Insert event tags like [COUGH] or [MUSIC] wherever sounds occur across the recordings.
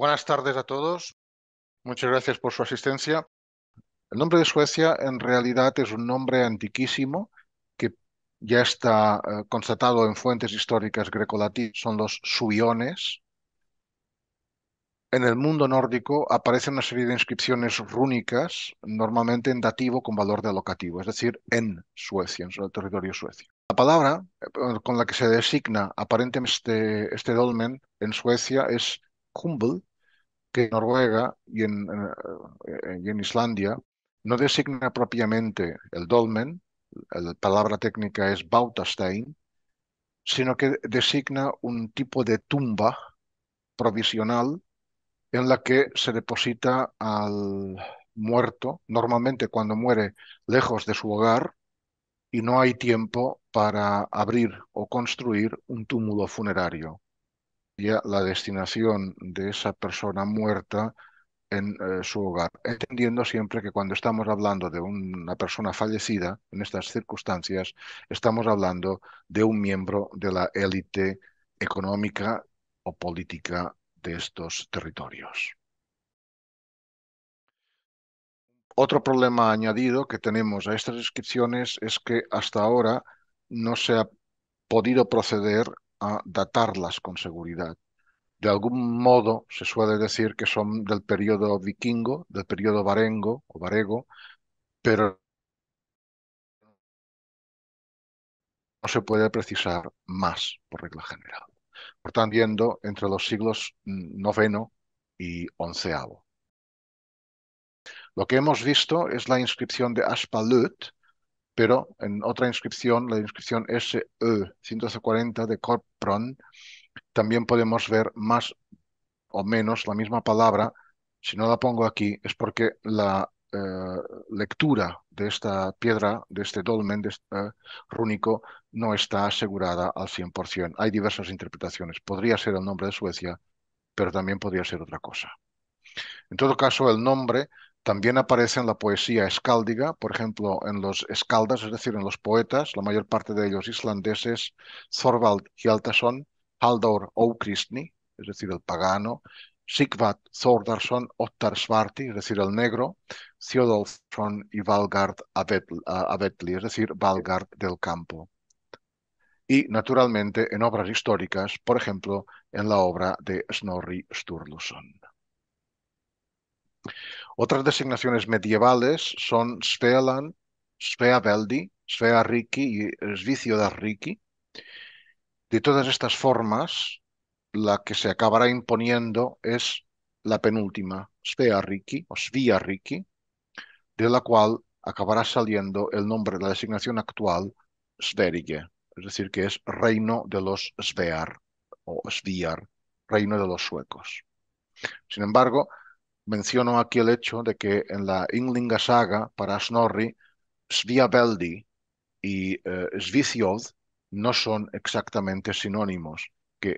Buenas tardes a todos. Muchas gracias por su asistencia. El nombre de Suecia en realidad es un nombre antiquísimo que ya está eh, constatado en fuentes históricas grecolatinas. Son los suiones, en el mundo nórdico aparecen una serie de inscripciones rúnicas, normalmente en dativo con valor de alocativo, es decir, en Suecia, en el territorio suecio. La palabra eh, con la que se designa aparentemente este, dolmen en Suecia es Kumbel, que en Noruega y eh, y en Islandia no designa propiamente el dolmen, la palabra técnica es Bautastein, sino que designa un tipo de tumba provisional en la que se deposita al muerto, normalmente cuando muere lejos de su hogar, y no hay tiempo para abrir o construir un túmulo funerario. Ya la destinación de esa persona muerta en eh, su hogar, entendiendo siempre que cuando estamos hablando de una persona fallecida, en estas circunstancias, estamos hablando de un miembro de la élite económica o política estos territorios. Otro problema añadido que tenemos a estas inscripciones es que hasta ahora no se ha podido proceder a datarlas con seguridad. De algún modo se suele decir que son del periodo vikingo, del periodo varengo o varego, pero no se puede precisar más por regla general están viendo entre los siglos mm, noveno y XI. Lo que hemos visto es la inscripción de Aspalut, pero en otra inscripción, la inscripción SE 140 de Corpron, también podemos ver más o menos la misma palabra. Si no la pongo aquí es porque la eh, lectura de esta piedra, de este dolmen este, eh, rúnico, no está asegurada al 100%. Hay diversas interpretaciones. Podría ser el nombre de Suecia, pero también podría ser otra cosa. En todo caso, el nombre también aparece en la poesía escáldiga, por ejemplo, en los escaldas, es decir, en los poetas, la mayor parte de ellos islandeses, Thorvald Hjaltason, Haldor Ókristni, es decir, el pagano, Sigvat Sordarsson, Ottar Svarti, es decir, el negro, Þjóðolfsson y Valgard Avetli, es decir, Valgard del Campo. Y, naturalmente, en obras históricas, por ejemplo, en la obra de Snorri Sturluson. Otras designaciones medievales son Svealand, Svea Riki y Riki. De todas estas formas, la que se acabará imponiendo es la penúltima, Sveariki o Ricky de la cual acabará saliendo el nombre, la designación actual, Sverige, es decir, que es reino de los Svear o Sviar, reino de los suecos. Sin embargo, menciono aquí el hecho de que en la Inglinga saga para Snorri, Sviaveldi y eh, Sviciod no son exactamente sinónimos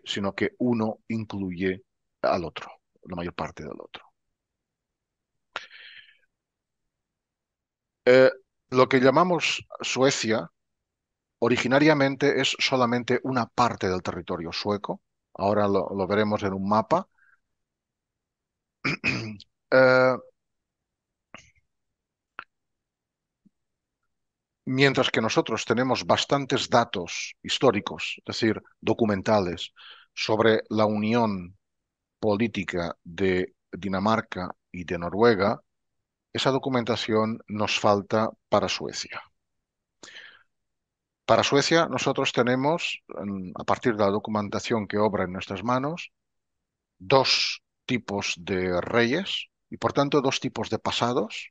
sino que uno incluye al otro, la mayor parte del otro. Eh, lo que llamamos Suecia originariamente es solamente una parte del territorio sueco, ahora lo, veremos en un mapa. [CLEARS THROAT] Eh, mientras que nosotros tenemos bastantes datos históricos, es decir, documentales, sobre la unión política de Dinamarca y de Noruega, esa documentación nos falta para Suecia. Para Suecia nosotros tenemos, a partir de la documentación que obra en nuestras manos, dos tipos de reyes y por tanto dos tipos de pasados.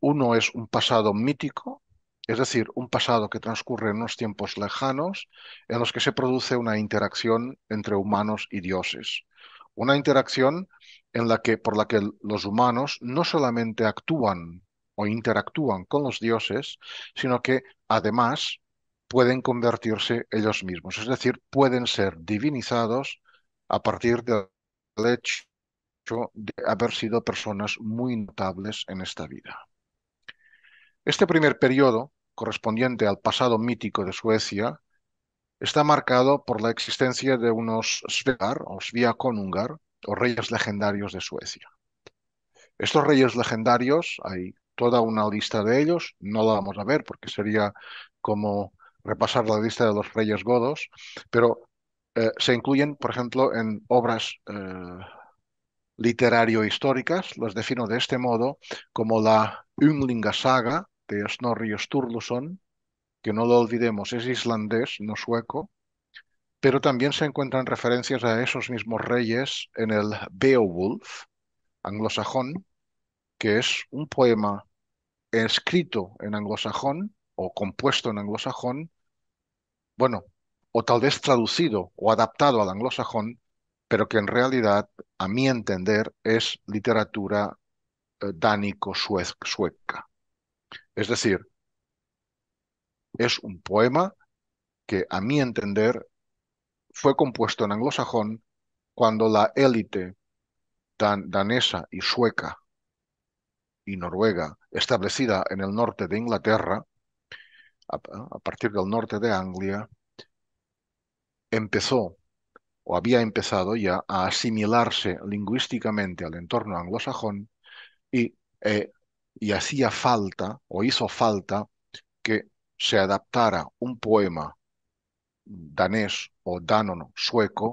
Uno es un pasado mítico es decir, un pasado que transcurre en unos tiempos lejanos en los que se produce una interacción entre humanos y dioses. Una interacción en la que, por la que los humanos no solamente actúan o interactúan con los dioses, sino que además pueden convertirse ellos mismos, es decir, pueden ser divinizados a partir del hecho de haber sido personas muy notables en esta vida. Este primer periodo correspondiente al pasado mítico de Suecia, está marcado por la existencia de unos Svegar o Sviakonungar, o reyes legendarios de Suecia. Estos reyes legendarios, hay toda una lista de ellos, no la vamos a ver porque sería como repasar la lista de los reyes godos, pero eh, se incluyen, por ejemplo, en obras eh, literario-históricas, las defino de este modo, como la Ynglinga Saga, de este Snorri Sturluson, que no lo olvidemos, es islandés, no sueco, pero también se encuentran referencias a esos mismos reyes en el Beowulf anglosajón, que es un poema escrito en anglosajón o compuesto en anglosajón, bueno, o tal vez traducido o adaptado al anglosajón, pero que en realidad, a mi entender, es literatura eh, dánico-sueca. Es decir, es un poema que, a mi entender, fue compuesto en anglosajón cuando la élite danesa y sueca y noruega, establecida en el norte de Inglaterra, a, partir del norte de Anglia, empezó o había empezado ya a asimilarse lingüísticamente al entorno anglosajón y eh, y hacía falta o hizo falta que se adaptara un poema danés o danón sueco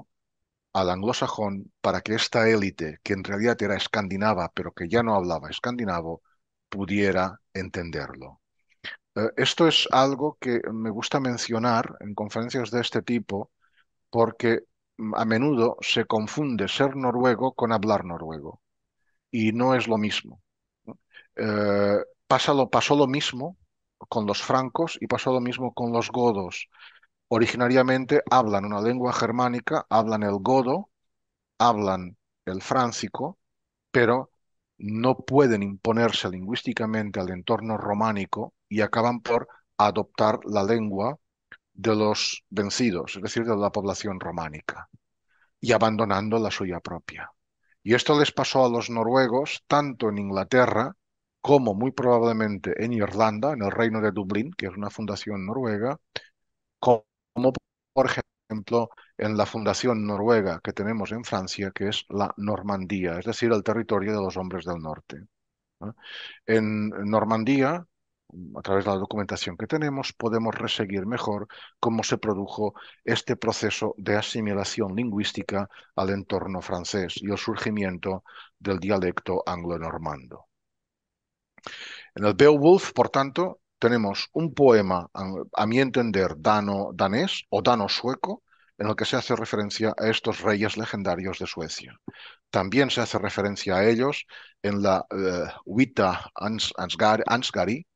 al anglosajón para que esta élite, que en realidad era escandinava, pero que ya no hablaba escandinavo, pudiera entenderlo. Eh, esto es algo que me gusta mencionar en conferencias de este tipo porque mm, a menudo se confunde ser noruego con hablar noruego y no es lo mismo. Eh, pasó lo mismo con los francos y pasó lo mismo con los godos. Originariamente hablan una lengua germánica, hablan el godo, hablan el fráncico, pero no pueden imponerse lingüísticamente al entorno románico y acaban por adoptar la lengua de los vencidos, es decir, de la población románica, y abandonando la suya propia. Y esto les pasó a los noruegos tanto en Inglaterra como muy probablemente en Irlanda, en el Reino de Dublín, que es una fundación noruega, como por ejemplo en la fundación noruega que tenemos en Francia, que es la Normandía, es decir, el territorio de los hombres del norte. En Normandía, a través de la documentación que tenemos, podemos reseguir mejor cómo se produjo este proceso de asimilación lingüística al entorno francés y el surgimiento del dialecto anglo-normando. En el Beowulf, por tanto, tenemos un poema, a, mi entender, dano danés o dano sueco, en el que se hace referencia a estos reyes legendarios de Suecia. También se hace referencia a ellos en la eh, Vita Ansgari,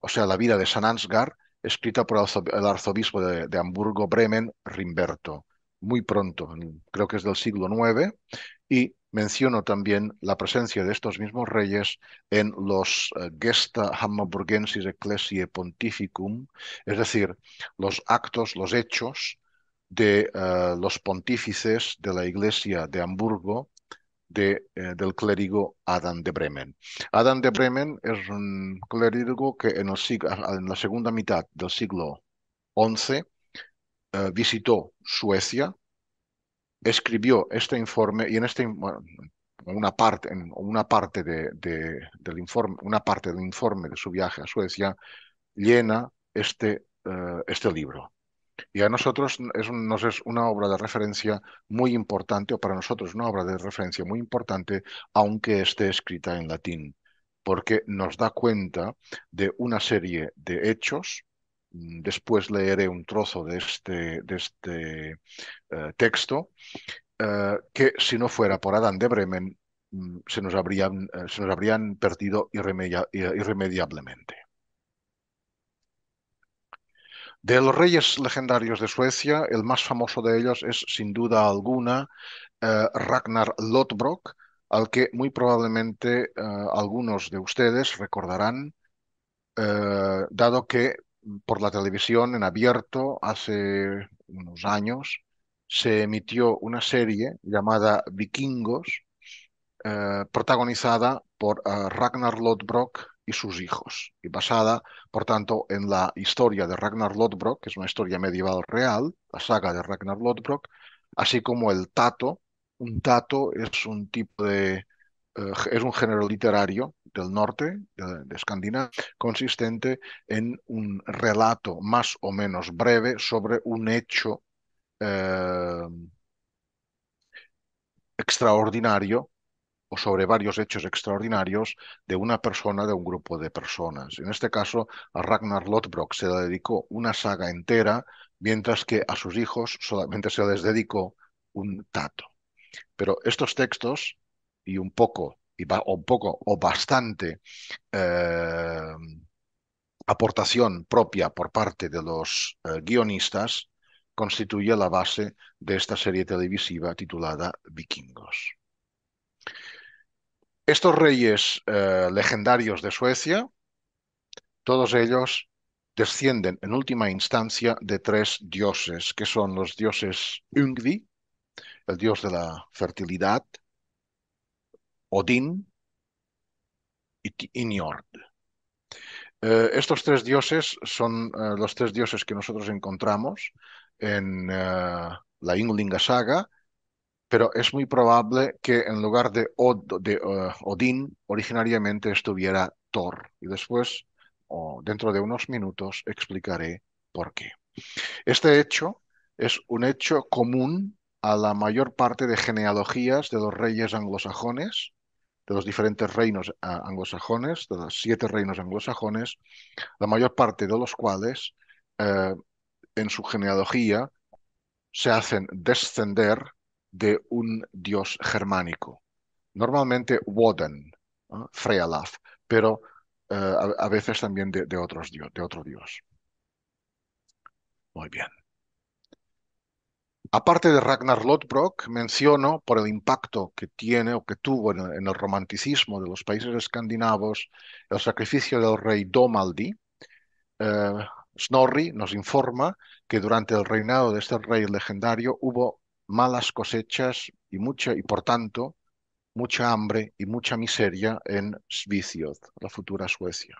o sea, la vida de San Ansgar, escrita por el arzobispo de, de Hamburgo, Bremen, Rimberto, muy pronto, creo que es del siglo IX, y menciono también la presencia de estos mismos reyes en los eh, Gesta Hamburgensis Ecclesiae Pontificum, es decir, los actos, los hechos de eh, los pontífices de la Iglesia de Hamburgo, de, eh, del clérigo Adam de Bremen. Adam de Bremen es un clérigo que en, en la segunda mitad del siglo XI visitó Suecia, escribió este informe y en este una parte, en una parte del informe, una parte informe de su viaje a Suecia llena este, eh, este libro. Y a nosotros es, nos es una obra de referencia muy importante, o para nosotros una obra de referencia muy importante, aunque esté escrita en latín, porque nos da cuenta de una serie de hechos Mm, después leeré un trozo de este, de este eh, texto eh, que si no fuera por Adán de Bremen mm, se, nos habrían, eh, se habrían perdido irremediablemente. De los reyes legendarios de Suecia, el más famoso de ellos es sin duda alguna Ragnar Lodbrok, al que muy probablemente algunos de ustedes recordarán, dado que por la televisión en abierto hace unos años. Se emitió una serie llamada Vikingos, eh, protagonizada por eh, Ragnar Lodbrok y sus hijos, y basada, por tanto, en la historia de Ragnar Lodbrok, que es una historia medieval real, la saga de Ragnar Lodbrok, así como el Tato. Un Tato es un tipo de, eh, es un género literario del norte de, Escandinavia, consistente en un relato más o menos breve sobre un hecho eh, extraordinario o sobre varios hechos extraordinarios de una persona, de un grupo de personas. En este caso, a Ragnar Lodbrok se le dedicó una saga entera, mientras que a sus hijos solamente se les dedicó un tato. Pero estos textos, y un poco o poco o bastante eh, aportación propia por parte de los eh, guionistas constituye la base de esta serie televisiva titulada Vikingos. Estos reyes eh, legendarios de Suecia, todos ellos descienden en última instancia de tres dioses, que son los dioses Yngvi, el dios de la fertilidad, Odín y Injord. Eh, estos tres dioses son eh, los tres dioses que nosotros encontramos en eh, la Inglinga Saga, pero es muy probable que en lugar de, Odín originariamente estuviera Thor. Y después, o dentro de unos minutos, explicaré por qué. Este hecho es un hecho común a la mayor parte de genealogías de los reyes anglosajones de los diferentes reinos eh, anglosajones, de los siete reinos anglosajones, la mayor parte de los cuales eh, en su genealogía se hacen descender de un dios germánico. Normalmente Woden, Frealath, pero eh, a, veces también de, otros dios de otro dios. Muy bien. Aparte de Ragnar Lodbrok, menciono por el impacto que tiene o que tuvo en el, romanticismo de los países escandinavos el sacrificio del rey Domaldi. Eh, Snorri nos informa que durante el reinado de este rey legendario hubo malas cosechas y mucha y por tanto mucha hambre y mucha miseria en Svíciod, la futura Suecia,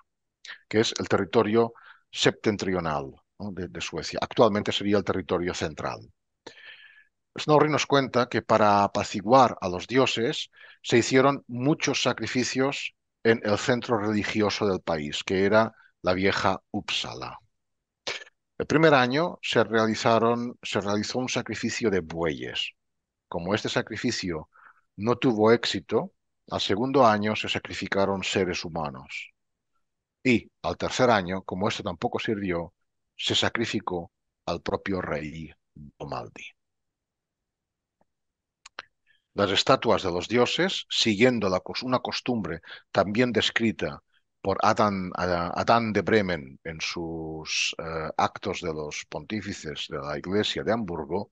que es el territorio septentrional de Suecia. Actualmente sería el territorio central. Snorri nos cuenta que para apaciguar a los dioses se hicieron muchos sacrificios en el centro religioso del país, que era la vieja Uppsala. El primer año se, realizó un sacrificio de bueyes. Como este sacrificio no tuvo éxito, al segundo año se sacrificaron seres humanos. Y al tercer año, como este tampoco sirvió, se sacrificó al propio rey Omaldi las estatuas de los dioses, siguiendo la, una costumbre también descrita por Adán, de Bremen en sus eh, actos de los pontífices de la iglesia de Hamburgo,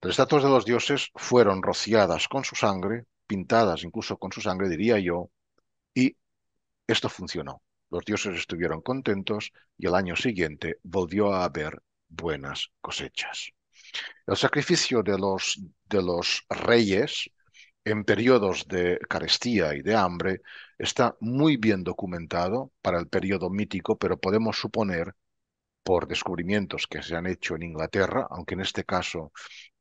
las estatuas de los dioses fueron rociadas con su sangre, pintadas incluso con su sangre, diría yo, y esto funcionó. Los dioses estuvieron contentos y el año siguiente volvió a haber buenas cosechas. El sacrificio de los, de los reyes en periodos de carestía y de hambre está muy bien documentado para el periodo mítico, pero podemos suponer por descubrimientos que se han hecho en Inglaterra, aunque en este caso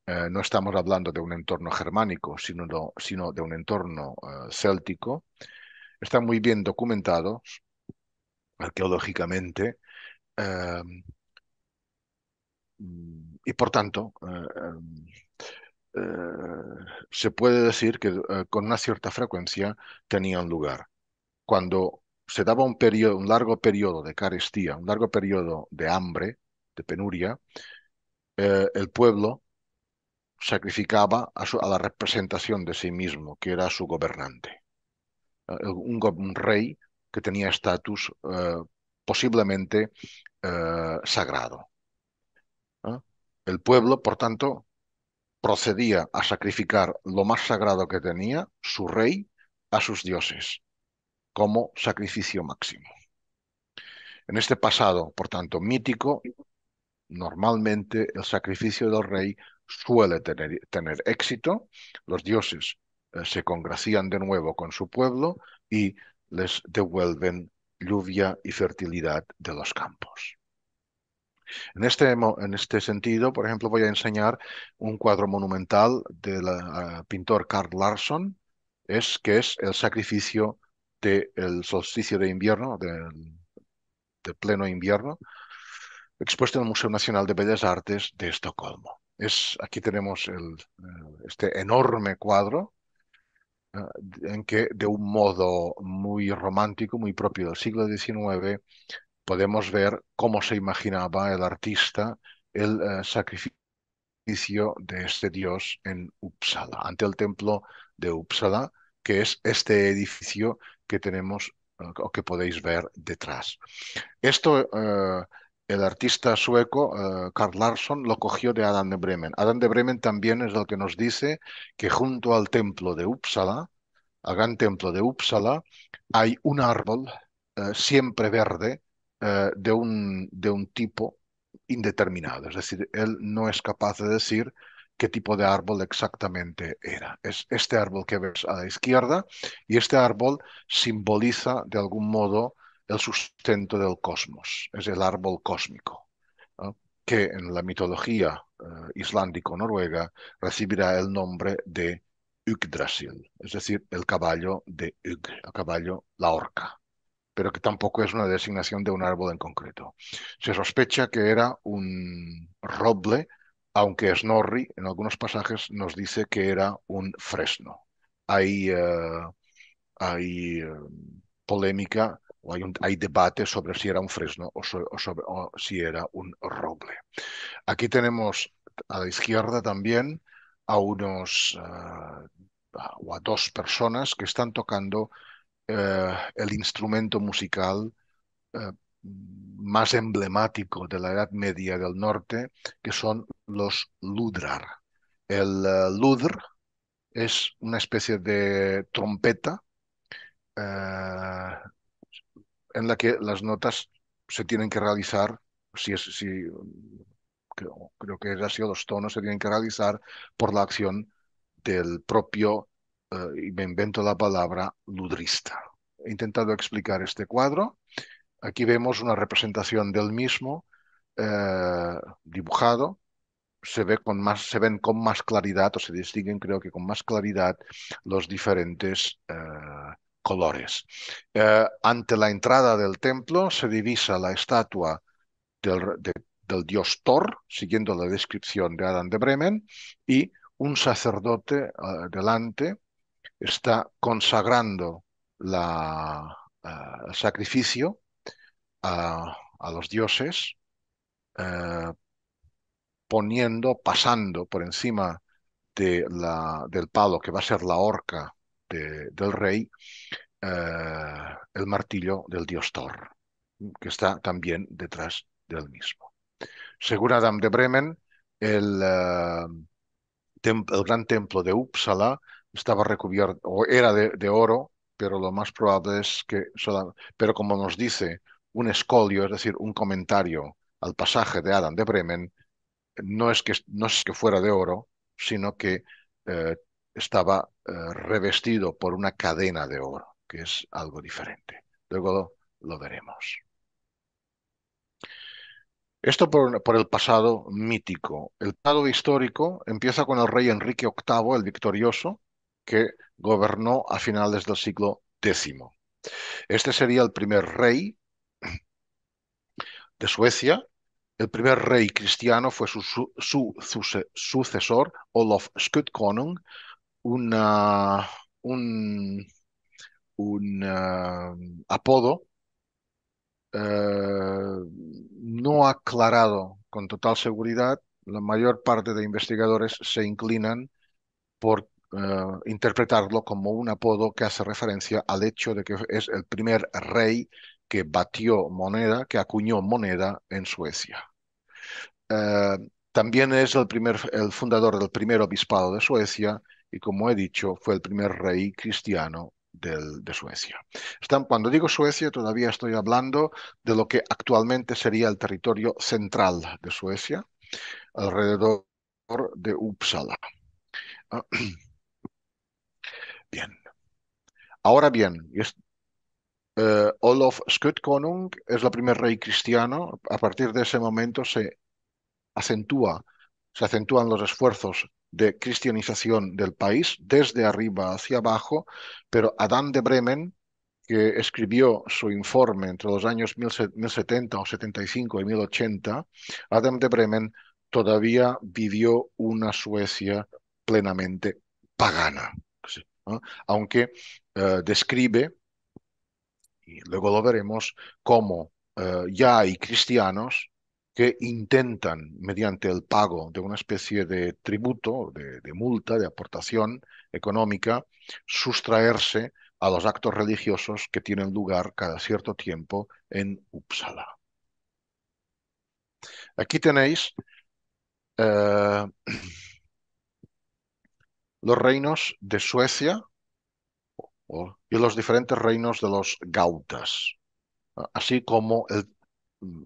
eh, no estamos hablando de un entorno germánico, sino, de un entorno celtico, eh, céltico, están muy bien documentados arqueológicamente eh, mm, y por tanto, eh, em, eh, se puede decir que eh, con una cierta frecuencia tenían lugar. Cuando se daba un, periodo, un largo periodo de carestía, un largo periodo de hambre, de penuria, el pueblo sacrificaba a, la representación de sí mismo, que era su gobernante. un, rey que tenía estatus posiblemente sagrado. El pueblo, por tanto, procedía a sacrificar lo más sagrado que tenía, su rey, a sus dioses, como sacrificio máximo. En este pasado, por tanto, mítico, normalmente el sacrificio del rey suele tener, éxito, los dioses eh, se congracian de nuevo con su pueblo y les devuelven lluvia y fertilidad de los campos. En este, en este sentido, por ejemplo, voy a enseñar un cuadro monumental del ah, pintor Carl Larsson, es, que es el sacrificio del el solsticio de invierno, del de pleno invierno, expuesto en el Museo Nacional de Bellas Artes de Estocolmo. Es, aquí tenemos el, eh, este enorme cuadro ah, en que de un modo muy romántico, muy propio del siglo XIX, podemos ver cómo se imaginaba el artista el eh, sacrificio de este dios en Uppsala, ante el templo de Uppsala, que es este edificio que tenemos eh, o que podéis ver detrás. Esto eh, el artista sueco Karl Carl Larsson lo cogió de Adán de Bremen. Adán de Bremen también es lo que nos dice que junto al templo de Uppsala, al gran templo de Uppsala, hay un árbol siempre verde eh, de, un, de un tipo indeterminado. Es decir, él no es capaz de decir qué tipo de árbol exactamente era. Es este árbol que ves a la izquierda y este árbol simboliza de algún modo el sustento del cosmos, es el árbol cósmico, que en la mitología eh, islánico noruega recibirá el nombre de Yggdrasil, es decir, el caballo de Ygg, el caballo, la orca pero que tampoco es una designación de un árbol en concreto. Se sospecha que era un roble, aunque Snorri en algunos pasajes nos dice que era un fresno. Hay, eh, hay eh, polémica o hay, hay, debate sobre si era un fresno o, si era un roble. Aquí tenemos a la izquierda también a unos eh, a dos personas que están tocando eh, el instrumento musical eh, más emblemático de la Edad Media del Norte, que son los ludrar. El eh, ludr es una especie de trompeta en la que las notas se tienen que realizar, si es, si, creo, que es así, los tonos se tienen que realizar por la acción del propio eh, y me invento la palabra, ludrista. He intentado explicar este cuadro. Aquí vemos una representación del mismo eh, dibujado. Se, ve con más, se ven con más claridad o se distinguen creo que con más claridad los diferentes eh, colores. ante la entrada del templo se divisa la estatua del, del dios Thor, siguiendo la descripción de Adán de Bremen, y un sacerdote delante está consagrando la, eh, el sacrificio a, los dioses, eh, poniendo, pasando por encima de la, del palo que va a ser la horca del rey, eh, el martillo del dios Thor, que está también detrás del mismo. Según Adam de Bremen, el, el gran templo de Uppsala estaba recubierto, o era de, oro, pero lo más probable es que, pero como nos dice un escolio, es decir, un comentario al pasaje de Adam de Bremen, no es que, no es que fuera de oro, sino que eh, estaba eh, revestido por una cadena de oro, que es algo diferente. Luego lo, veremos. Esto por, por, el pasado mítico. El pasado histórico empieza con el rey Enrique VIII, el victorioso, que gobernó a finales del siglo X. Este sería el primer rey de Suecia. El primer rey cristiano fue su, sucesor, Olof Skutkonung, un, un eh, apodo eh, no aclarado con total seguridad. La mayor parte de investigadores se inclinan por Ah, interpretarlo como un apodo que hace referencia al hecho de que es el primer rey que batió moneda, que acuñó moneda en Suecia. Ah, también es el, primer, el fundador del primer obispado de Suecia y, como he dicho, fue el primer rey cristiano de Suecia. cuando digo Suecia, todavía estoy hablando de lo que actualmente sería el territorio central de Suecia, alrededor de Uppsala. Ah, [CLEARS THROAT] Bien. Ahora bien, eh, Olof Skötkonung es el primer rey cristiano. A partir de ese momento se acentúa, se acentúan los esfuerzos de cristianización del país desde arriba hacia abajo, pero Adam de Bremen, que escribió su informe entre los años 1070 o 75 y 1080, Adam de Bremen todavía vivió una Suecia plenamente pagana aunque eh, describe, y luego lo veremos, cómo eh, ya hay cristianos que intentan, mediante el pago de una especie de tributo, de, multa, de aportación económica, sustraerse a los actos religiosos que tienen lugar cada cierto tiempo en Uppsala. Aquí tenéis eh, [CLEARS THROAT] los reinos de Suecia y los diferentes reinos de los gautas, así como mm,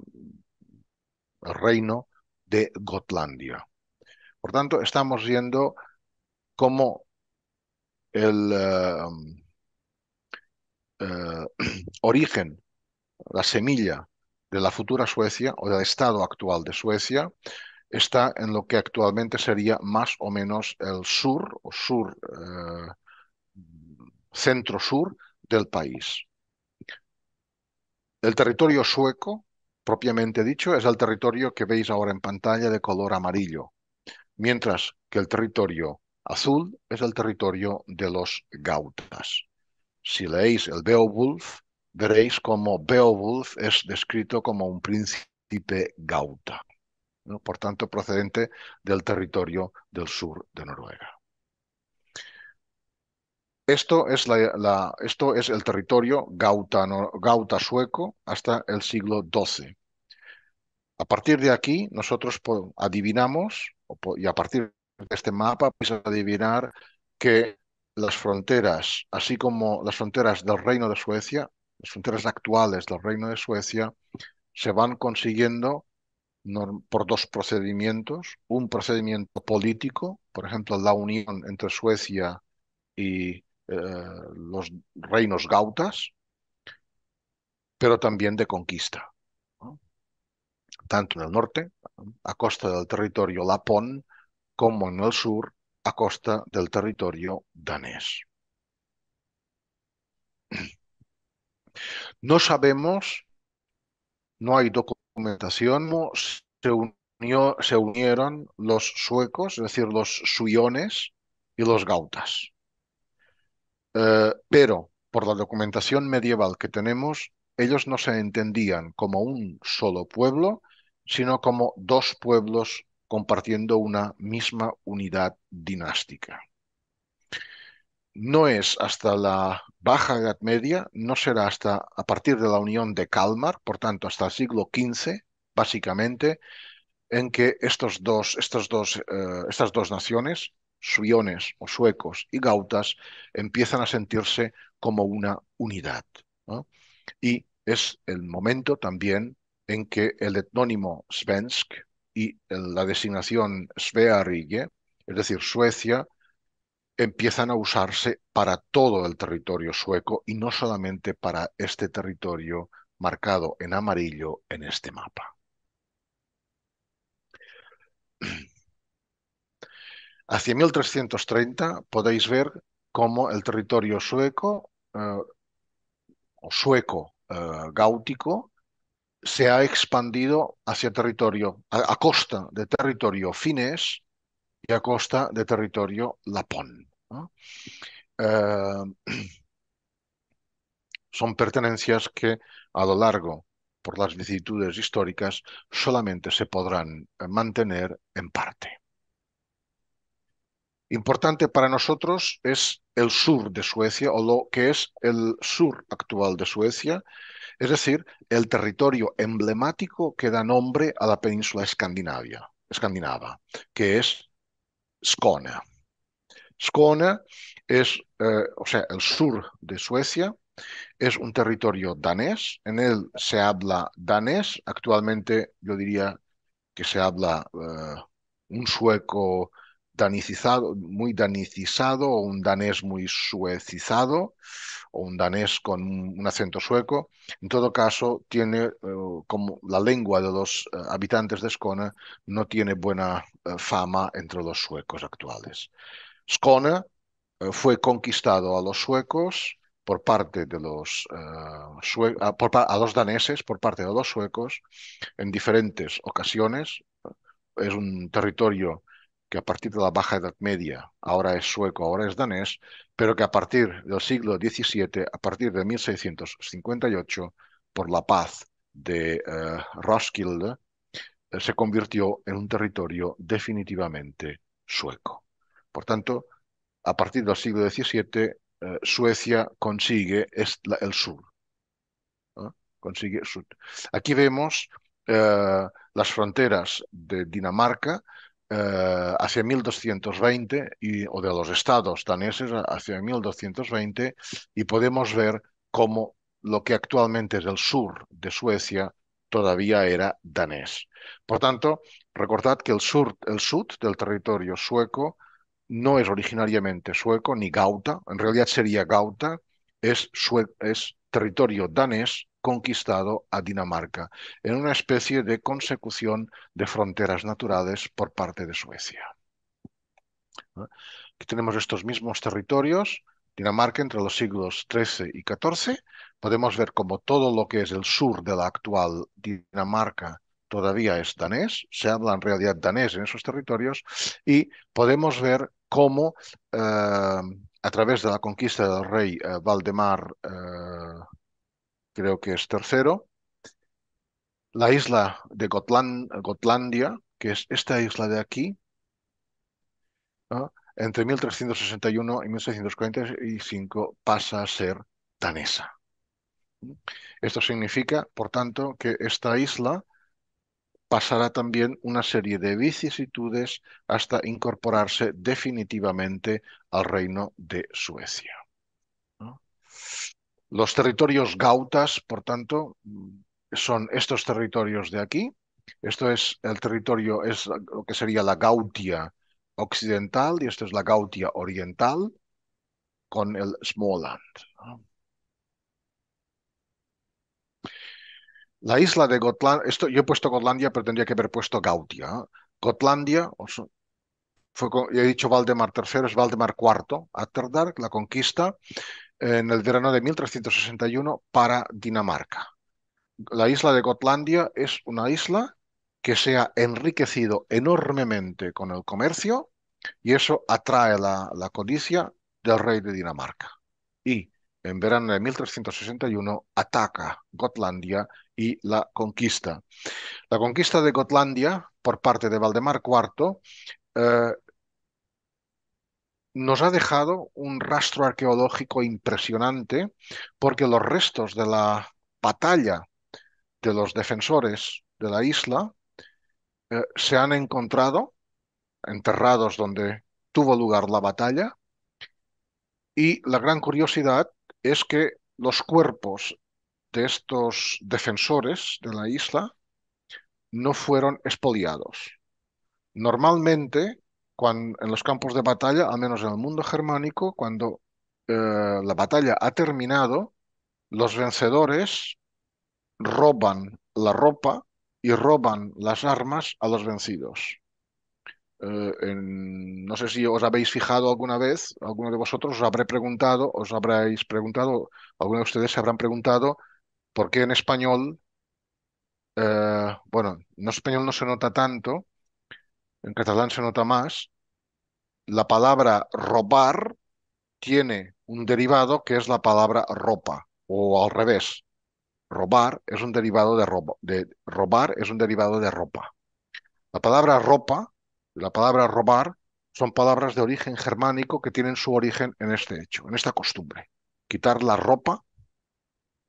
el, reino de Gotlandia. Por tanto, estamos viendo cómo el eh, mm, eh, [CLEARS THROAT] origen, la semilla de la futura Suecia o del estado actual de Suecia está en lo que actualmente sería más o menos el sur, o sur, eh, centro-sur del país. El territorio sueco, propiamente dicho, es el territorio que veis ahora en pantalla de color amarillo, mientras que el territorio azul es el territorio de los gautas. Si leéis el Beowulf, veréis cómo Beowulf es descrito como un príncipe gauta por tanto procedente del territorio del sur de Noruega. Esto es, el territorio gauta, gauta sueco hasta el siglo XII. A partir de aquí, nosotros adivinamos, y a partir de este mapa, podéis adivinar que las fronteras, así como las fronteras del Reino de Suecia, las fronteras actuales del Reino de Suecia, se van consiguiendo por dos procedimientos. Un procedimiento político, por ejemplo, la unión entre Suecia y eh, los reinos gautas, pero también de conquista. Tanto en el norte, a costa del territorio lapón, como en el sur, a costa del territorio danés. No sabemos, no hay documentos documentación se, unió, se unieron los suecos, es decir, los suiones y los gautas. Eh, pero por la documentación medieval que tenemos, ellos no se entendían como un solo pueblo, sino como dos pueblos compartiendo una misma unidad dinástica no es hasta la Baja Edad Media, no será hasta a partir de la Unión de Kalmar, por tanto hasta el siglo XV, básicamente, en que estos dos, estas, dos, eh, estas dos naciones, suiones o suecos y gautas, empiezan a sentirse como una unidad. Y es el momento también en que el etnónimo svensk y la designación Sverige, es decir, Suecia, empiezan a usarse para todo el territorio sueco y no solamente para este territorio marcado en amarillo en este mapa. [CLEARS THROAT] Hacia 1330 podéis ver cómo el territorio sueco eh, o sueco eh, gáutico se ha expandido hacia territorio, a costa de territorio finés y a costa de territorio lapón. Eh, [CLEARS THROAT] son pertenencias que a lo largo, por las vicisitudes históricas, solamente se podrán eh, mantener en parte. Importante para nosotros es el sur de Suecia o lo que es el sur actual de Suecia, es decir, el territorio emblemático que da nombre a la península escandinavia, escandinava, que es Skåne. Skåne es, eh, o sea, el sur de Suecia, es un territorio danés, en él se habla danés, actualmente yo diría que se habla eh, un sueco danicizado, muy danicizado, o un danés muy suecizado, o un danés con un acento sueco. En todo caso, tiene eh, como la lengua de los eh, habitantes de Skåne no tiene buena eh, fama entre los suecos actuales. Skåne fue conquistado a los suecos por parte de los sue ah, a los daneses por parte de los suecos en diferentes ocasiones. Es un territorio que a partir de la Baja Edad Media, ahora es sueco, ahora es danés, pero que a partir del siglo XVII, a partir de 1658, por la paz de eh, Roskilde, eh, se convirtió en un territorio definitivamente sueco. Por tanto, a partir del siglo XVII, eh, Suecia consigue el sur. Aquí vemos las fronteras de Dinamarca, eh, hacia 1220 y, o de los estados daneses hacia 1220 y podemos ver cómo lo que actualmente es el sur de Suecia todavía era danés. Por tanto, recordad que el sur, el del territorio sueco no es originariamente sueco ni gauta, en realidad sería gauta, es, territorio danés conquistado a Dinamarca, en una especie de consecución de fronteras naturales por parte de Suecia. Aquí tenemos estos mismos territorios, Dinamarca entre los siglos XIII y XIV. Podemos ver como todo lo que es el sur de la actual Dinamarca todavía es danés, se habla en realidad danés en esos territorios, y podemos ver cómo eh, a través de la conquista del rey eh, Valdemar, eh, creo que es tercero, la isla de Gotlandia, que es esta isla de aquí, entre 1361 y 1645 pasa a ser danesa. Esto significa, por tanto, que esta isla pasará también una serie de vicisitudes hasta incorporarse definitivamente al reino de Suecia. Los territorios gautas, por tanto, mm, son estos territorios de aquí. Esto es el territorio, es lo que sería la Gautia occidental y esto es la Gautia oriental con el Småland. La isla de Gotlandia, esto yo he puesto Gotlandia, pero tendría que haber puesto Gautia. Gotlandia, fue, he dicho Valdemar III, es Valdemar IV, Atterdark, la conquista, en el verano de 1361 para Dinamarca. La isla de Gotlandia es una isla que se ha enriquecido enormemente con el comercio y eso atrae la, la codicia del rey de Dinamarca. Y en verano de 1361 ataca Gotlandia y la conquista. La conquista de Gotlandia por parte de Valdemar IV eh, nos ha dejado un rastro arqueológico impresionante porque los restos de la batalla de los defensores de la isla eh, se han encontrado enterrados donde tuvo lugar la batalla y la gran curiosidad es que los cuerpos de estos defensores de la isla no fueron expoliados. Normalmente, cuando, en los campos de batalla, al menos en el mundo germánico, cuando eh, la batalla ha terminado, los vencedores roban la ropa y roban las armas a los vencidos. Eh, no sé si os habéis fijado alguna vez, alguno de vosotros os habré preguntado, os habréis preguntado, algunos de ustedes se habrán preguntado porque en español, eh, bueno, en español no se nota tanto, en catalán se nota más, la palabra robar tiene un derivado que es la palabra ropa, o al revés. Robar es un derivado de, robo, de robar es un derivado de ropa. La palabra ropa y la palabra robar son palabras de origen germánico que tienen su origen en este hecho, en esta costumbre. Quitar la ropa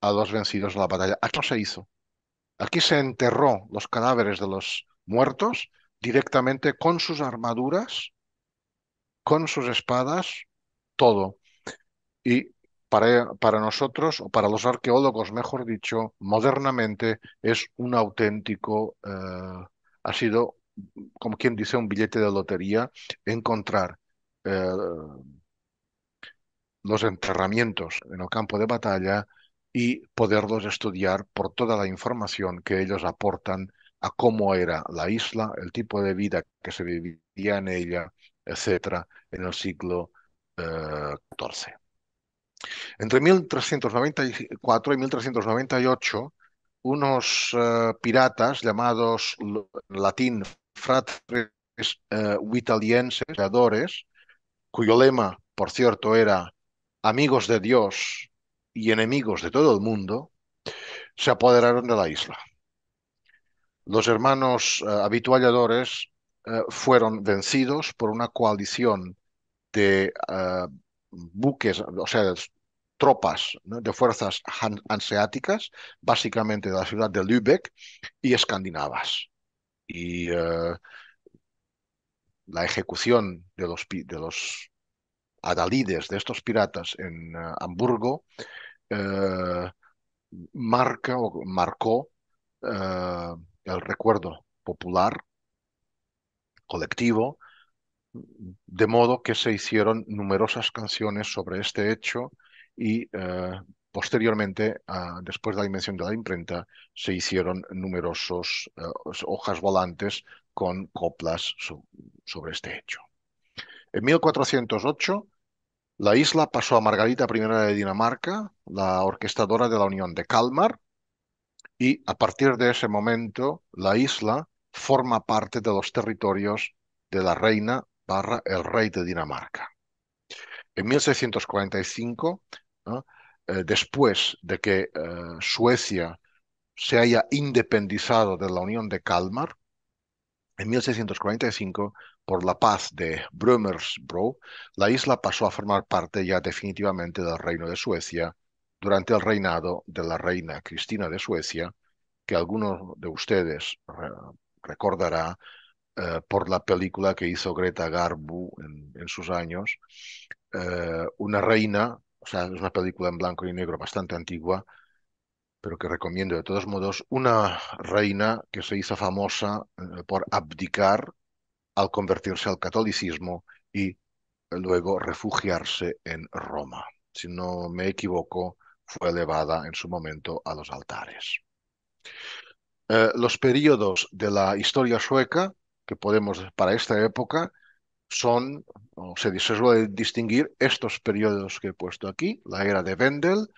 a los vencidos en la batalla. Aquí se hizo. Aquí se enterró los cadáveres de los muertos directamente con sus armaduras, con sus espadas, todo. Y para, nosotros, o para los arqueólogos, mejor dicho, modernamente es un auténtico, eh, ha sido, como quien dice, un billete de lotería, encontrar eh, los enterramientos en el campo de batalla y poderlos estudiar por toda la información que ellos aportan a cómo era la isla, el tipo de vida que se vivía en ella, etcétera, en el siglo XIV. Eh, Entre 1394 y 1398, unos eh, piratas llamados en latín fratres eh, Italienses, cuyo lema, por cierto, era amigos de Dios, y enemigos de todo el mundo se apoderaron de la isla. Los hermanos eh, habitualladores eh, fueron vencidos por una coalición de eh, buques, o sea, tropas de fuerzas hanseáticas, básicamente de la ciudad de Lübeck y escandinavas. Y la ejecución de los, de los adalides de estos piratas en Hamburgo eh, marca o marcó eh, el recuerdo popular, colectivo, de modo que se hicieron numerosas canciones sobre este hecho y eh, posteriormente, ah, después de la invención de la imprenta, se hicieron numerosas hojas volantes con coplas sobre este hecho. En 1408, la isla pasó a Margarita I de Dinamarca, la orquestadora de la Unión de Kalmar, y a partir de ese momento la isla forma parte de los territorios de la reina barra el rey de Dinamarca. En 1645, eh, después de que eh, Suecia se haya independizado de la Unión de Kalmar, en 1645 por la paz de Brömersbro, la isla pasó a formar parte ya definitivamente del Reino de Suecia durante el reinado de la reina Cristina de Suecia, que algunos de ustedes recordará eh, por la película que hizo Greta Garbu en, sus años, eh, una reina, o sea, es una película en blanco y negro bastante antigua, pero que recomiendo de todos modos, una reina que se hizo famosa eh, por abdicar al convertirse al catolicismo y luego refugiarse en Roma. Si no me equivoco, fue elevada en su momento a los altares. Eh, los periodos de la historia sueca que podemos para esta época son, o se suele distinguir estos periodos que he puesto aquí, la era de Wendel,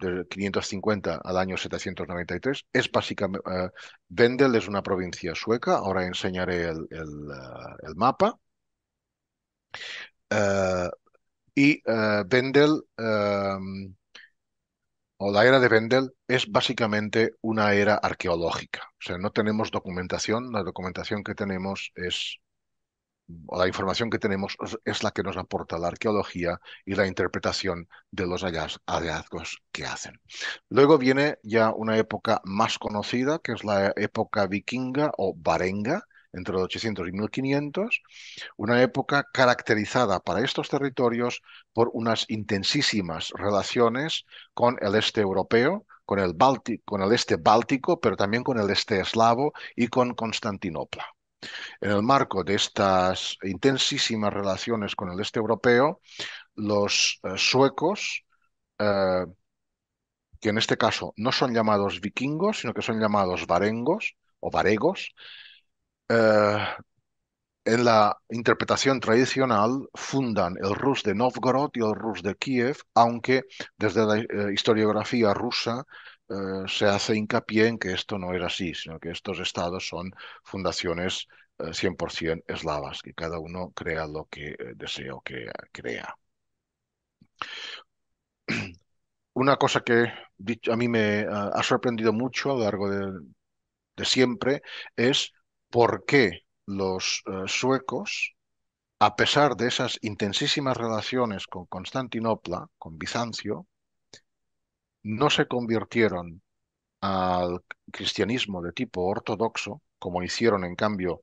de 550 al año 793. Es básicamente, eh, Vendel es una provincia sueca, ahora enseñaré el, eh, mapa. Eh, y Vendel, o la era de Vendel, es básicamente una era arqueológica. O sea, no tenemos documentación, la documentación que tenemos es la información que tenemos es la que nos aporta la arqueología y la interpretación de los hallazgos que hacen. Luego viene ya una época más conocida, que es la época vikinga o varenga, entre los 800 y 1500, una época caracterizada para estos territorios por unas intensísimas relaciones con el este europeo, con el, con el este báltico, pero también con el este eslavo y con Constantinopla. En el marco de estas intensísimas relaciones con el este europeo, los eh, suecos, eh, que en este caso no son llamados vikingos, sino que son llamados varengos o varegos, eh, en la interpretación tradicional fundan el Rus de Novgorod y el Rus de Kiev, aunque desde la historiografía rusa eh, se hace hincapié en que esto no era así, sino que estos estados son fundaciones 100% eh, eslavas, que cada uno crea lo que eh, desea o que crea. [CLEARS THROAT] Una cosa que a mí me ha sorprendido mucho a lo largo de, siempre es por qué los suecos, a pesar de esas intensísimas relaciones con Constantinopla, con Bizancio, no se convirtieron al cristianismo de tipo ortodoxo, como hicieron en cambio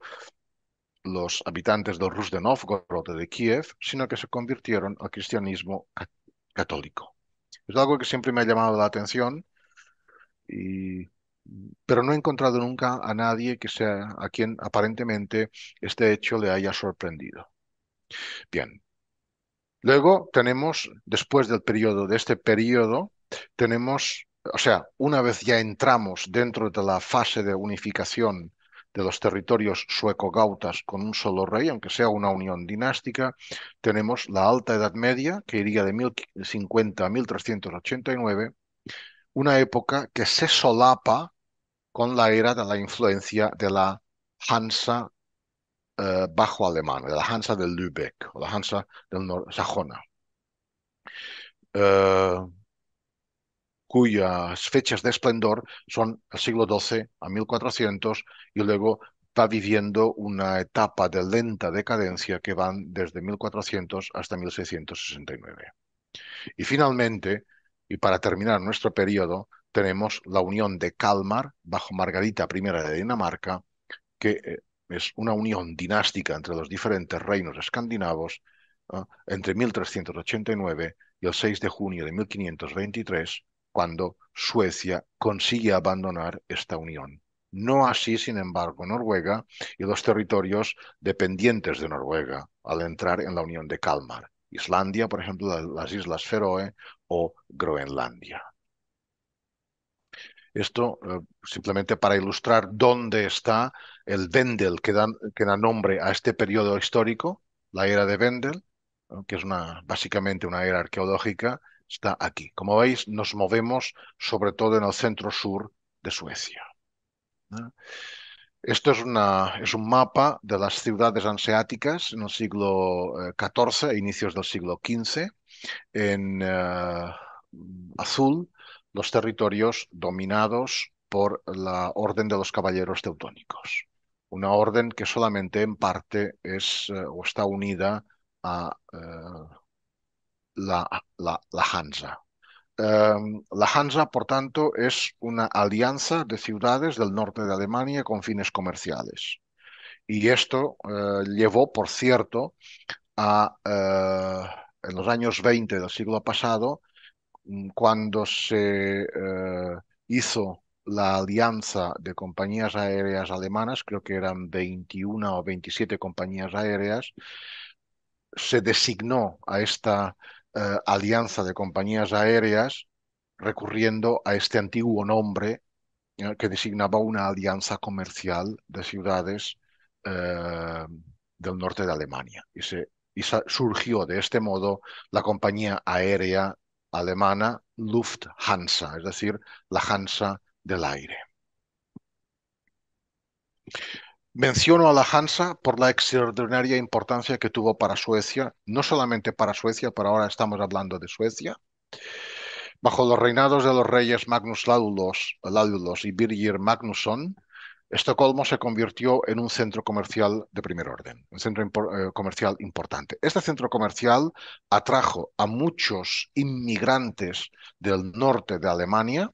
los habitantes de Rus de Novgorod de Kiev, sino que se convirtieron al cristianismo católico. Es algo que siempre me ha llamado la atención, y... pero no he encontrado nunca a nadie que sea a quien aparentemente este hecho le haya sorprendido. Bien. Luego tenemos, después del periodo, de este periodo tenemos, o sea, una vez ya entramos dentro de la fase de unificación de los territorios sueco-gautas con un solo rey, aunque sea una unión dinástica, tenemos la Alta Edad Media, que iría de 1050 a 1389, una época que se solapa con la era de la influencia de la Hansa eh, bajo alemana, de la Hansa del Lübeck, o la Hansa del sajona. Eh, cuyas fechas de esplendor son el siglo XII a 1400 y luego va viviendo una etapa de lenta decadencia que van desde 1400 hasta 1669. Y finalmente, y para terminar nuestro periodo, tenemos la unión de Kalmar bajo Margarita I de Dinamarca, que eh, es una unión dinástica entre los diferentes reinos escandinavos entre 1389 y el 6 de junio de 1523, cuando Suecia consigue abandonar esta unión. No así, sin embargo, Noruega y los territorios dependientes de Noruega al entrar en la unión de Kalmar. Islandia, por ejemplo, las Islas Feroe o Groenlandia. Esto eh, simplemente para ilustrar dónde está el Vendel que da, nombre a este periodo histórico, la era de Vendel, que es básicamente una era arqueológica está aquí. Como veis, nos movemos sobre todo en el centro-sur de Suecia. Esto es, una, es, un mapa de las ciudades anseáticas en el siglo XIV, eh, inicios del siglo XV. En eh, azul, los territorios dominados por la Orden de los Caballeros Teutónicos. Una orden que solamente en parte es eh, o está unida a la, la, Hansa. Em, la Hansa, por tanto, es una alianza de ciudades del norte de Alemania con fines comerciales. Y esto eh, llevó, por cierto, a, eh, en los años 20 del siglo pasado, mm, cuando se eh, hizo la alianza de compañías aéreas alemanas, creo que eran 21 o 27 compañías aéreas, se designó a esta eh, alianza de compañías aéreas recurriendo a este antiguo nombre eh, que designaba una alianza comercial de ciudades eh, del norte de Alemania. Y, se, y surgió de este modo la compañía aérea alemana Lufthansa, es decir, la Hansa del aire. Menciono a la Hansa por la extraordinaria importancia que tuvo para Suecia, no solamente para Suecia, pero ahora estamos hablando de Suecia. Bajo los reinados de los reyes Magnus Laudulos y Birgir Magnusson, Estocolmo se convirtió en un centro comercial de primer orden, un centro eh, comercial importante. Este centro comercial atrajo a muchos inmigrantes del norte de Alemania,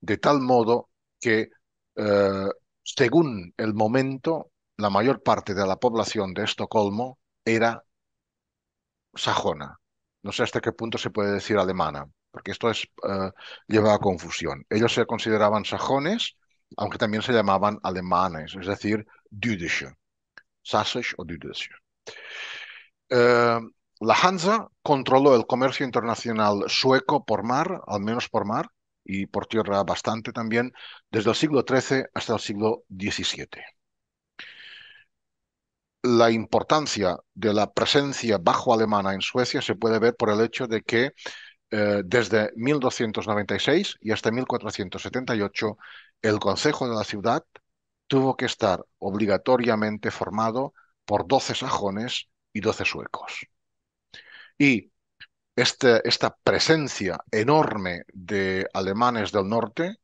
de tal modo que eh, según el momento, la mayor parte de la población de Estocolmo era sajona. No sé hasta qué punto se puede decir alemana, porque esto es, eh, lleva a confusión. Ellos se consideraban sajones, aunque también se llamaban alemanes, es decir, düdische. sasisch o düdische. Eh, la Hansa controló el comercio internacional sueco por mar, al menos por mar, y por tierra bastante también, desde el siglo XIII hasta el siglo XVII. La importancia de la presencia bajo alemana en Suecia se puede ver por el hecho de que eh, desde 1296 y hasta 1478 el Consejo de la Ciudad tuvo que estar obligatoriamente formado por 12 sajones y 12 suecos. Y este, esta presencia enorme de alemanes del norte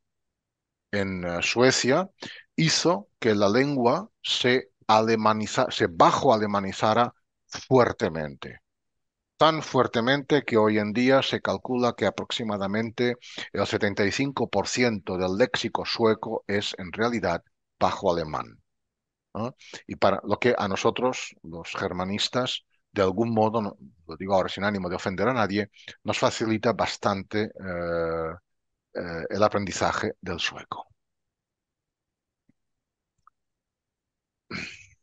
en eh, Suecia hizo que la lengua se, se bajo alemanizara fuertemente tan fuertemente que hoy en día se calcula que aproximadamente el 75% del léxico sueco es en realidad bajo alemán. Y para lo que a nosotros, los germanistas, de algún modo, lo digo ahora sin ánimo de ofender a nadie, nos facilita bastante eh, eh, el aprendizaje del sueco. [CLEARS THROAT]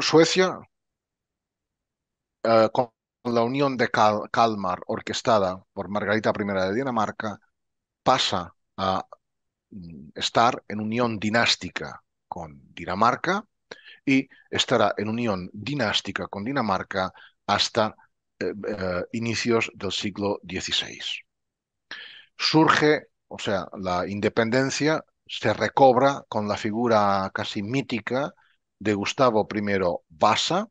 Suecia, eh, con la unión de Kalmar orquestada por Margarita I de Dinamarca, pasa a mm, estar en unión dinástica con Dinamarca y estará en unión dinástica con Dinamarca hasta eh, eh, inicios del siglo XVI. Surge, o sea, la independencia se recobra con la figura casi mítica de Gustavo I Vasa,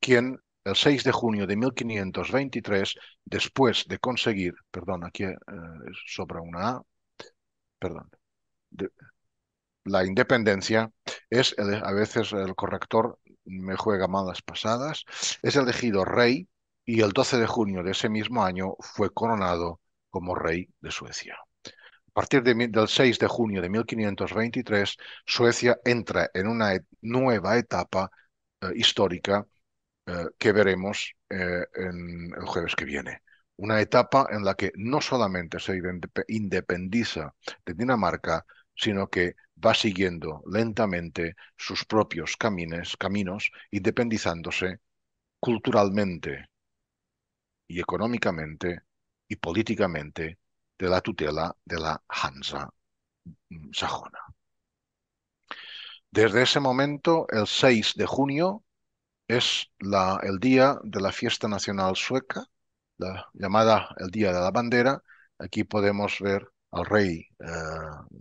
quien el 6 de junio de 1523, después de conseguir, perdón, aquí eh, sobra una A, perdón, de, la independencia es a veces el corrector me juega malas pasadas, es elegido rey y el 12 de junio de ese mismo año fue coronado como rey de Suecia. A partir del 6 de junio de 1523, Suecia entra en una nueva etapa eh, histórica eh, que veremos eh, en el jueves que viene. Una etapa en la que no solamente se independiza de Dinamarca, sino que va siguiendo lentamente sus propios caminos caminos, independizándose culturalmente y económicamente y políticamente de la tutela de la Hansa sajona. Desde ese momento, el 6 de junio, es el día de la fiesta nacional sueca, llamada el Día de la Bandera. Aquí podemos ver al rey eh,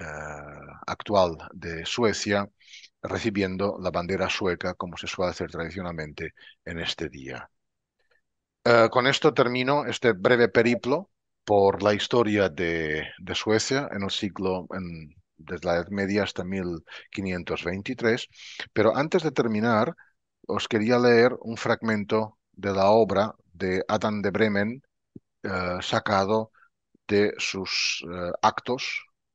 eh, actual de Suecia, recibiendo la bandera sueca como se suele hacer tradicionalmente en este día. Eh, con esto termino este breve periplo por la historia de, Suecia en el siglo, desde la Edad Media hasta 1523. Pero antes de terminar, os quería leer un fragmento de la obra de Adam de Bremen, eh, sacado de sus actos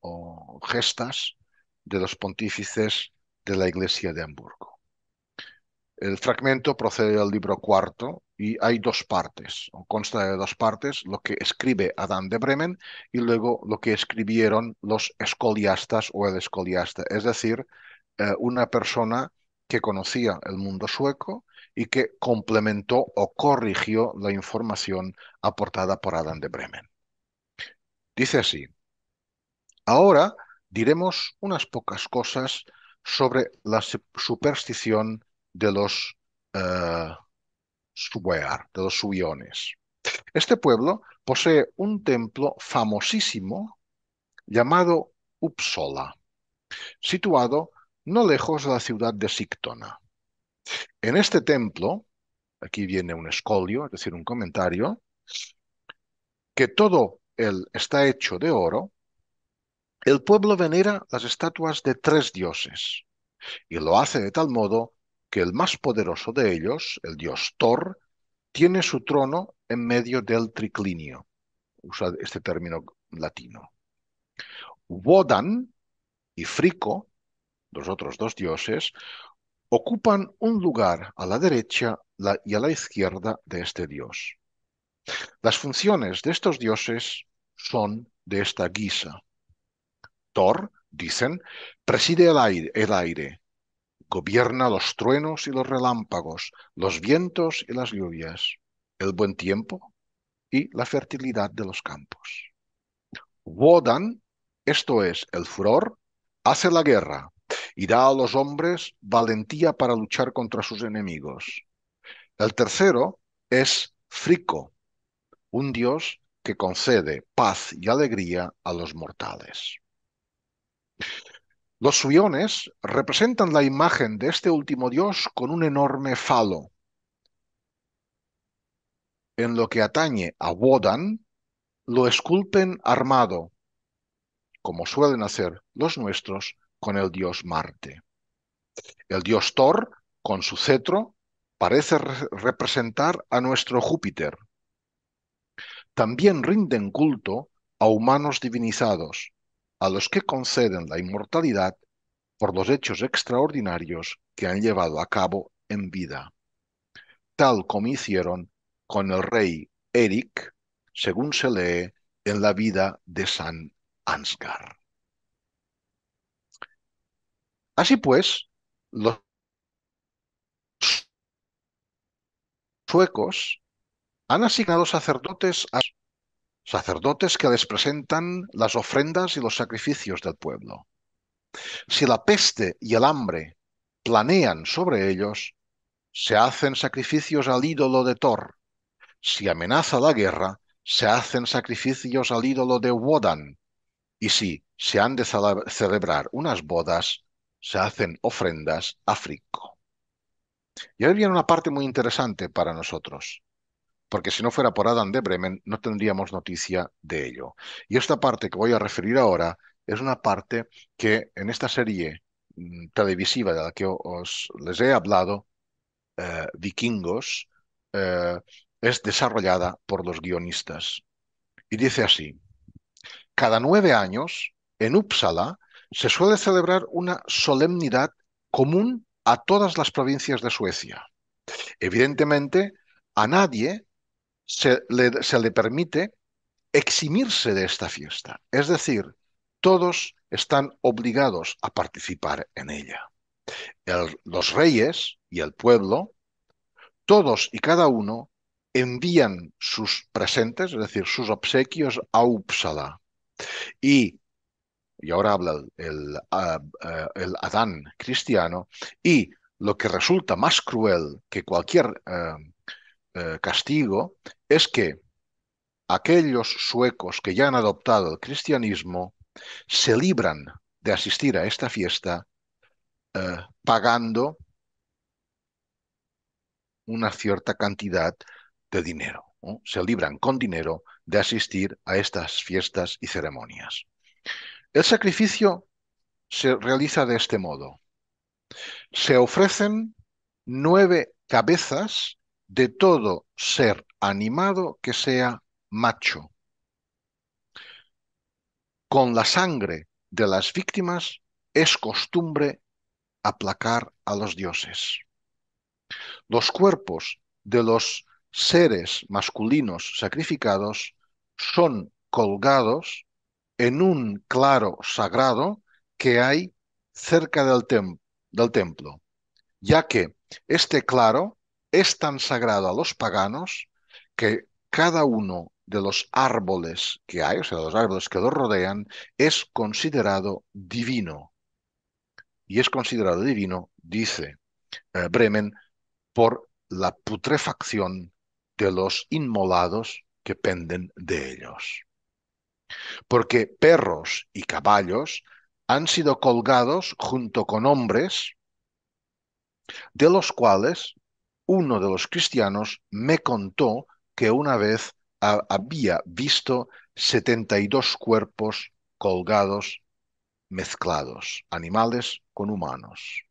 o gestas de los pontífices de la Iglesia de Hamburgo. El fragmento procede del libro cuarto y hay dos partes, o consta de dos partes, lo que escribe Adán de Bremen y luego lo que escribieron los escoliastas o el escoliasta, es decir, eh, una persona que conocía el mundo sueco y que complementó o corrigió la información aportada por Adán de Bremen. Dice así, Ahora diremos unas pocas cosas sobre la superstición de los uh, de los Subiones. Este pueblo posee un templo famosísimo llamado Upsola, situado no lejos de la ciudad de Sictona. En este templo, aquí viene un escolio, es decir, un comentario, que todo él está hecho de oro, el pueblo venera las estatuas de tres dioses y lo hace de tal modo que el más poderoso de ellos, el dios Thor, tiene su trono en medio del triclinio. Usa este término latino. Wodan y Frico, los otros dos dioses, ocupan un lugar a la derecha y a la izquierda de este dios. Las funciones de estos dioses son de esta guisa. Thor, dicen, preside el aire, el aire, gobierna los truenos y los relámpagos, los vientos y las lluvias, el buen tiempo y la fertilidad de los campos. Wodan, esto es, el furor, hace la guerra y da a los hombres valentía para luchar contra sus enemigos. El tercero es Frico, un dios que concede paz y alegría a los mortales. Los suiones representan la imagen de este último dios con un enorme falo. En lo que atañe a Wodan, lo esculpen armado, como suelen hacer los nuestros con el dios Marte. El dios Thor, con su cetro, parece representar a nuestro Júpiter. También rinden culto a humanos divinizados, a los que conceden la inmortalidad por los hechos extraordinarios que han llevado a cabo en vida, tal como hicieron con el rey Eric, según se lee en la vida de San Ansgar. Así pues, los suecos han asignado sacerdotes a sacerdotes que les presentan las ofrendas y los sacrificios del pueblo. Si la peste y el hambre planean sobre ellos, se hacen sacrificios al ídolo de Thor. Si amenaza la guerra, se hacen sacrificios al ídolo de Wodan. Y si se han de celebrar unas bodas, se hacen ofrendas a Frico. Y ahí viene una parte muy interesante para nosotros porque si no fuera por Adam de Bremen no tendríamos noticia de ello. Y esta parte que voy a referir ahora es una parte que en esta serie mm, televisiva de la que os les he hablado, eh, Vikingos, eh, es desarrollada por los guionistas. Y dice así, cada nueve años, en Uppsala, se suele celebrar una solemnidad común a todas las provincias de Suecia. Evidentemente, a nadie se le, permite eximirse de esta fiesta. Es decir, todos están obligados a participar en ella. los reyes y el pueblo, todos y cada uno envían sus presentes, es decir, sus obsequios a Uppsala. Y, ahora habla ah, eh, el, Adán cristiano, y lo que resulta más cruel que cualquier eh, eh, castigo es que aquellos suecos que ya han adoptado el cristianismo se libran de asistir a esta fiesta eh, pagando una cierta cantidad de dinero. Se libran con dinero de asistir a estas fiestas y ceremonias. El sacrificio se realiza de este modo. Se ofrecen nueve cabezas de todo ser animado que sea macho. Con la sangre de las víctimas es costumbre aplacar a los dioses. Los cuerpos de los seres masculinos sacrificados son colgados en un claro sagrado que hay cerca del, templo, ya que este claro es tan sagrado a los paganos que cada uno de los árboles que hay, o sea, los árboles que los rodean, es considerado divino. Y es considerado divino, dice eh, Bremen, por la putrefacción de los inmolados que penden de ellos. Porque perros y caballos han sido colgados junto con hombres, de los cuales uno de los cristianos me contó que una vez había visto 72 cuerpos colgados mezclados, animales con humanos.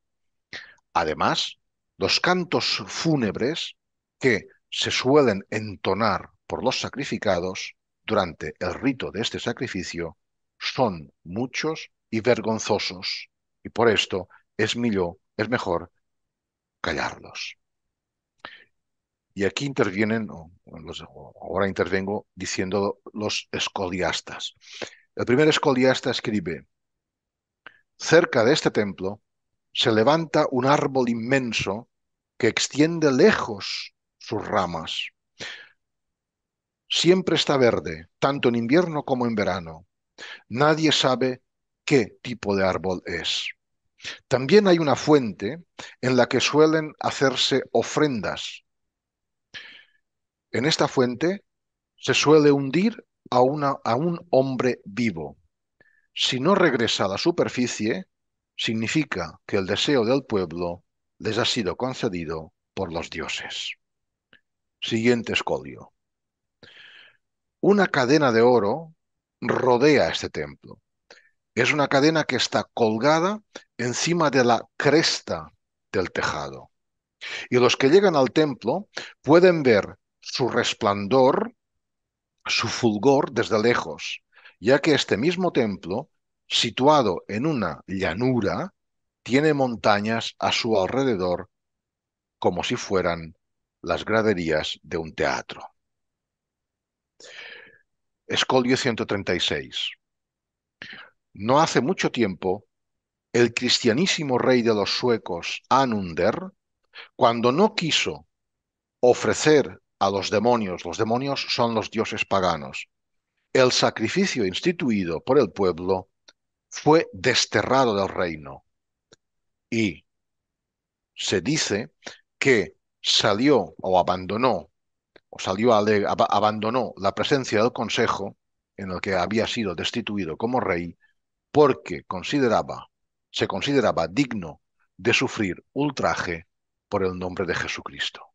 Además, los cantos fúnebres que se suelen entonar por los sacrificados durante el rito de este sacrificio son muchos y vergonzosos, y por esto es, millo, es mejor callarlos. Y aquí intervienen, ahora intervengo diciendo los escoliastas. El primer escoliasta escribe, cerca de este templo se levanta un árbol inmenso que extiende lejos sus ramas. Siempre está verde, tanto en invierno como en verano. Nadie sabe qué tipo de árbol es. También hay una fuente en la que suelen hacerse ofrendas en esta fuente se suele hundir a, un hombre vivo. Si no regresa a la superficie, significa que el deseo del pueblo les ha sido concedido por los dioses. Siguiente escolio. Una cadena de oro rodea este templo. Es una cadena que está colgada encima de la cresta del tejado. Y los que llegan al templo pueden ver su resplandor, su fulgor desde lejos, ya que este mismo templo, situado en una llanura, tiene montañas a su alrededor como si fueran las graderías de un teatro. Escolio 136. No hace mucho tiempo, el cristianísimo rey de los suecos, Anunder, cuando no quiso ofrecer a los demonios. Los demonios son los dioses paganos. El sacrificio instituido por el pueblo fue desterrado del reino y se dice que salió o abandonó o salió abandonó la presencia del consejo en el que había sido destituido como rey porque consideraba se consideraba digno de sufrir ultraje por el nombre de Jesucristo.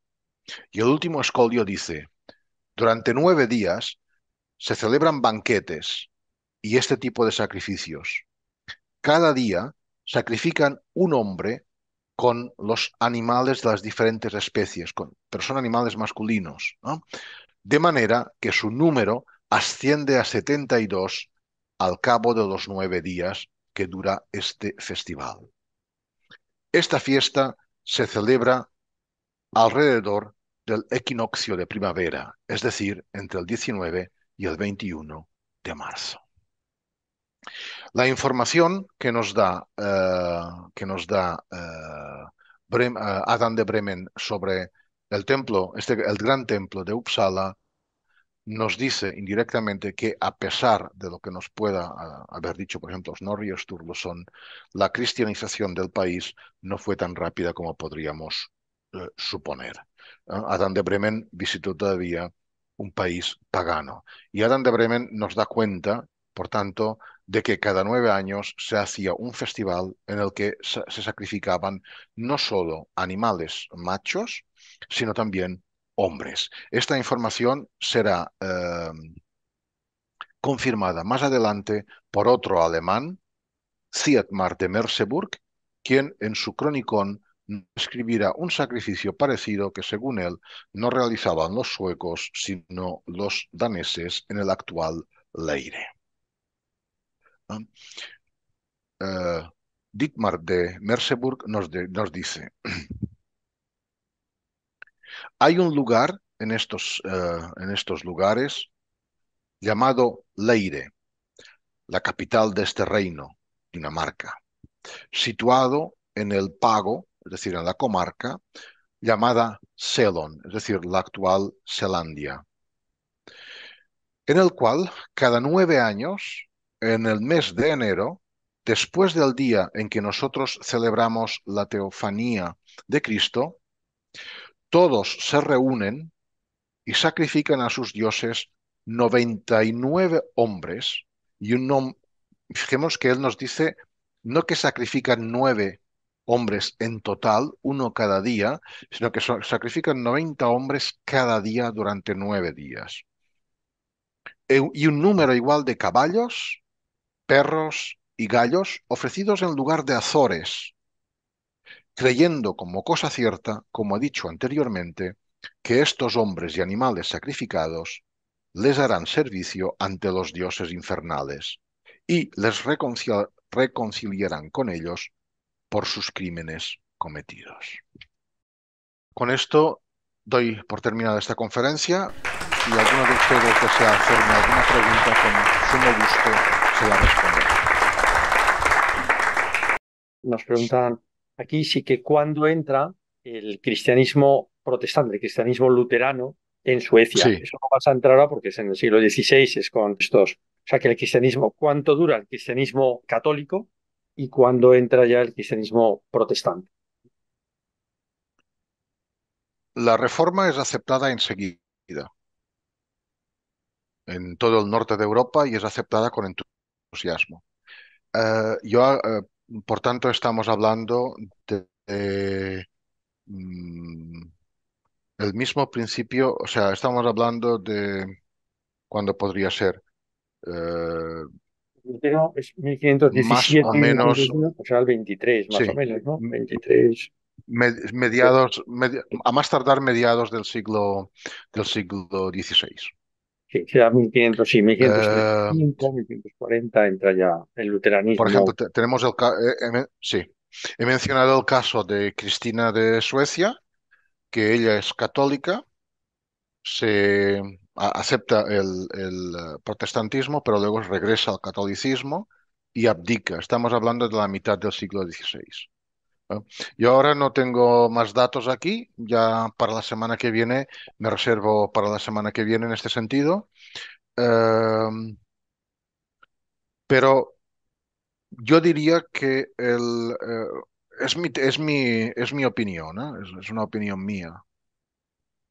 Y el último escolio dice, durante nueve días se celebran banquetes y este tipo de sacrificios. Cada día sacrifican un hombre con los animales de las diferentes especies, pero son animales masculinos, de manera que su número asciende a 72 al cabo de los nueve días que dura este festival. Esta fiesta se celebra alrededor el equinoccio de primavera, es decir, entre el 19 y el 21 de marzo. La información que nos da, eh, que nos da eh, eh, Adán de Bremen sobre el templo, este, el gran templo de Uppsala, nos dice indirectamente que a pesar de lo que nos pueda haber dicho, por ejemplo, los norrios Sturluson, la cristianización del país no fue tan rápida como podríamos suponer. Adán de Bremen visitó todavía un país pagano. Y Adán de Bremen nos da cuenta, por tanto, de que cada nueve años se hacía un festival en el que se sacrificaban no solo animales machos, sino también hombres. Esta información será eh, confirmada más adelante por otro alemán, Zietmar de Merseburg, quien en su cronicón escribirá un sacrificio parecido que, según él, no realizaban los suecos, sino los daneses en el actual Leire. Ah, eh, Dietmar de Merseburg nos, dice, [CLEARS THROAT] hay un lugar en estos, eh, en estos lugares llamado Leire, la capital de este reino, Dinamarca, situado en el pago es decir, en la comarca llamada Ceylon, es decir, la actual Selandia. en el cual cada nueve años, en el mes de enero, después del día en que nosotros celebramos la teofanía de Cristo, todos se reúnen y sacrifican a sus dioses 99 hombres y un fijemos que él nos dice no que sacrifican nueve hombres en total, uno cada día, sino que sacrifican 90 hombres cada día durante nueve días. E-, y un número igual de caballos, perros y gallos ofrecidos en lugar de azores, creyendo como cosa cierta, como he dicho anteriormente, que estos hombres y animales sacrificados les harán servicio ante los dioses infernales y les reconciliarán con ellos por sus crímenes cometidos. Con esto doy por terminada esta conferencia. y alguno de ustedes desea hacerme alguna pregunta, con sumo gusto se la responderé. Nos preguntan aquí sí que cuándo entra el cristianismo protestante, el cristianismo luterano en Suecia. Eso no pasa a entrar ahora porque es en el siglo XVI, es con estos. O sea, que el cristianismo, ¿cuánto dura el cristianismo católico? y cuándo entra ya el cristianismo protestante? La reforma es aceptada enseguida en todo el norte de Europa y es aceptada con entusiasmo. Eh, yo, eh, por tanto, estamos hablando de, mm, el mismo principio, o sea, estamos hablando de cuando podría ser eh, es 1517. Más o menos. O sea, el 23, más o menos, ¿no? 23. Mediados, a más tardar mediados del siglo, del siglo XVI. Sí, será 1500, sí, 1540 eh, entra ya el luteranismo. Por ejemplo, tenemos el. caso... Eh, sí, he mencionado el caso de Cristina de Suecia, que ella es católica, se acepta el, eh, protestantismo, pero luego regresa al catolicismo y abdica. Estamos hablando de la mitad del siglo XVI. Yo ahora no tengo más datos aquí, ya para la semana que viene, me reservo para la semana que viene en este sentido. Em, pero yo diría que el, eh, es, mi, es, mi, opinión, es, es una opinión mía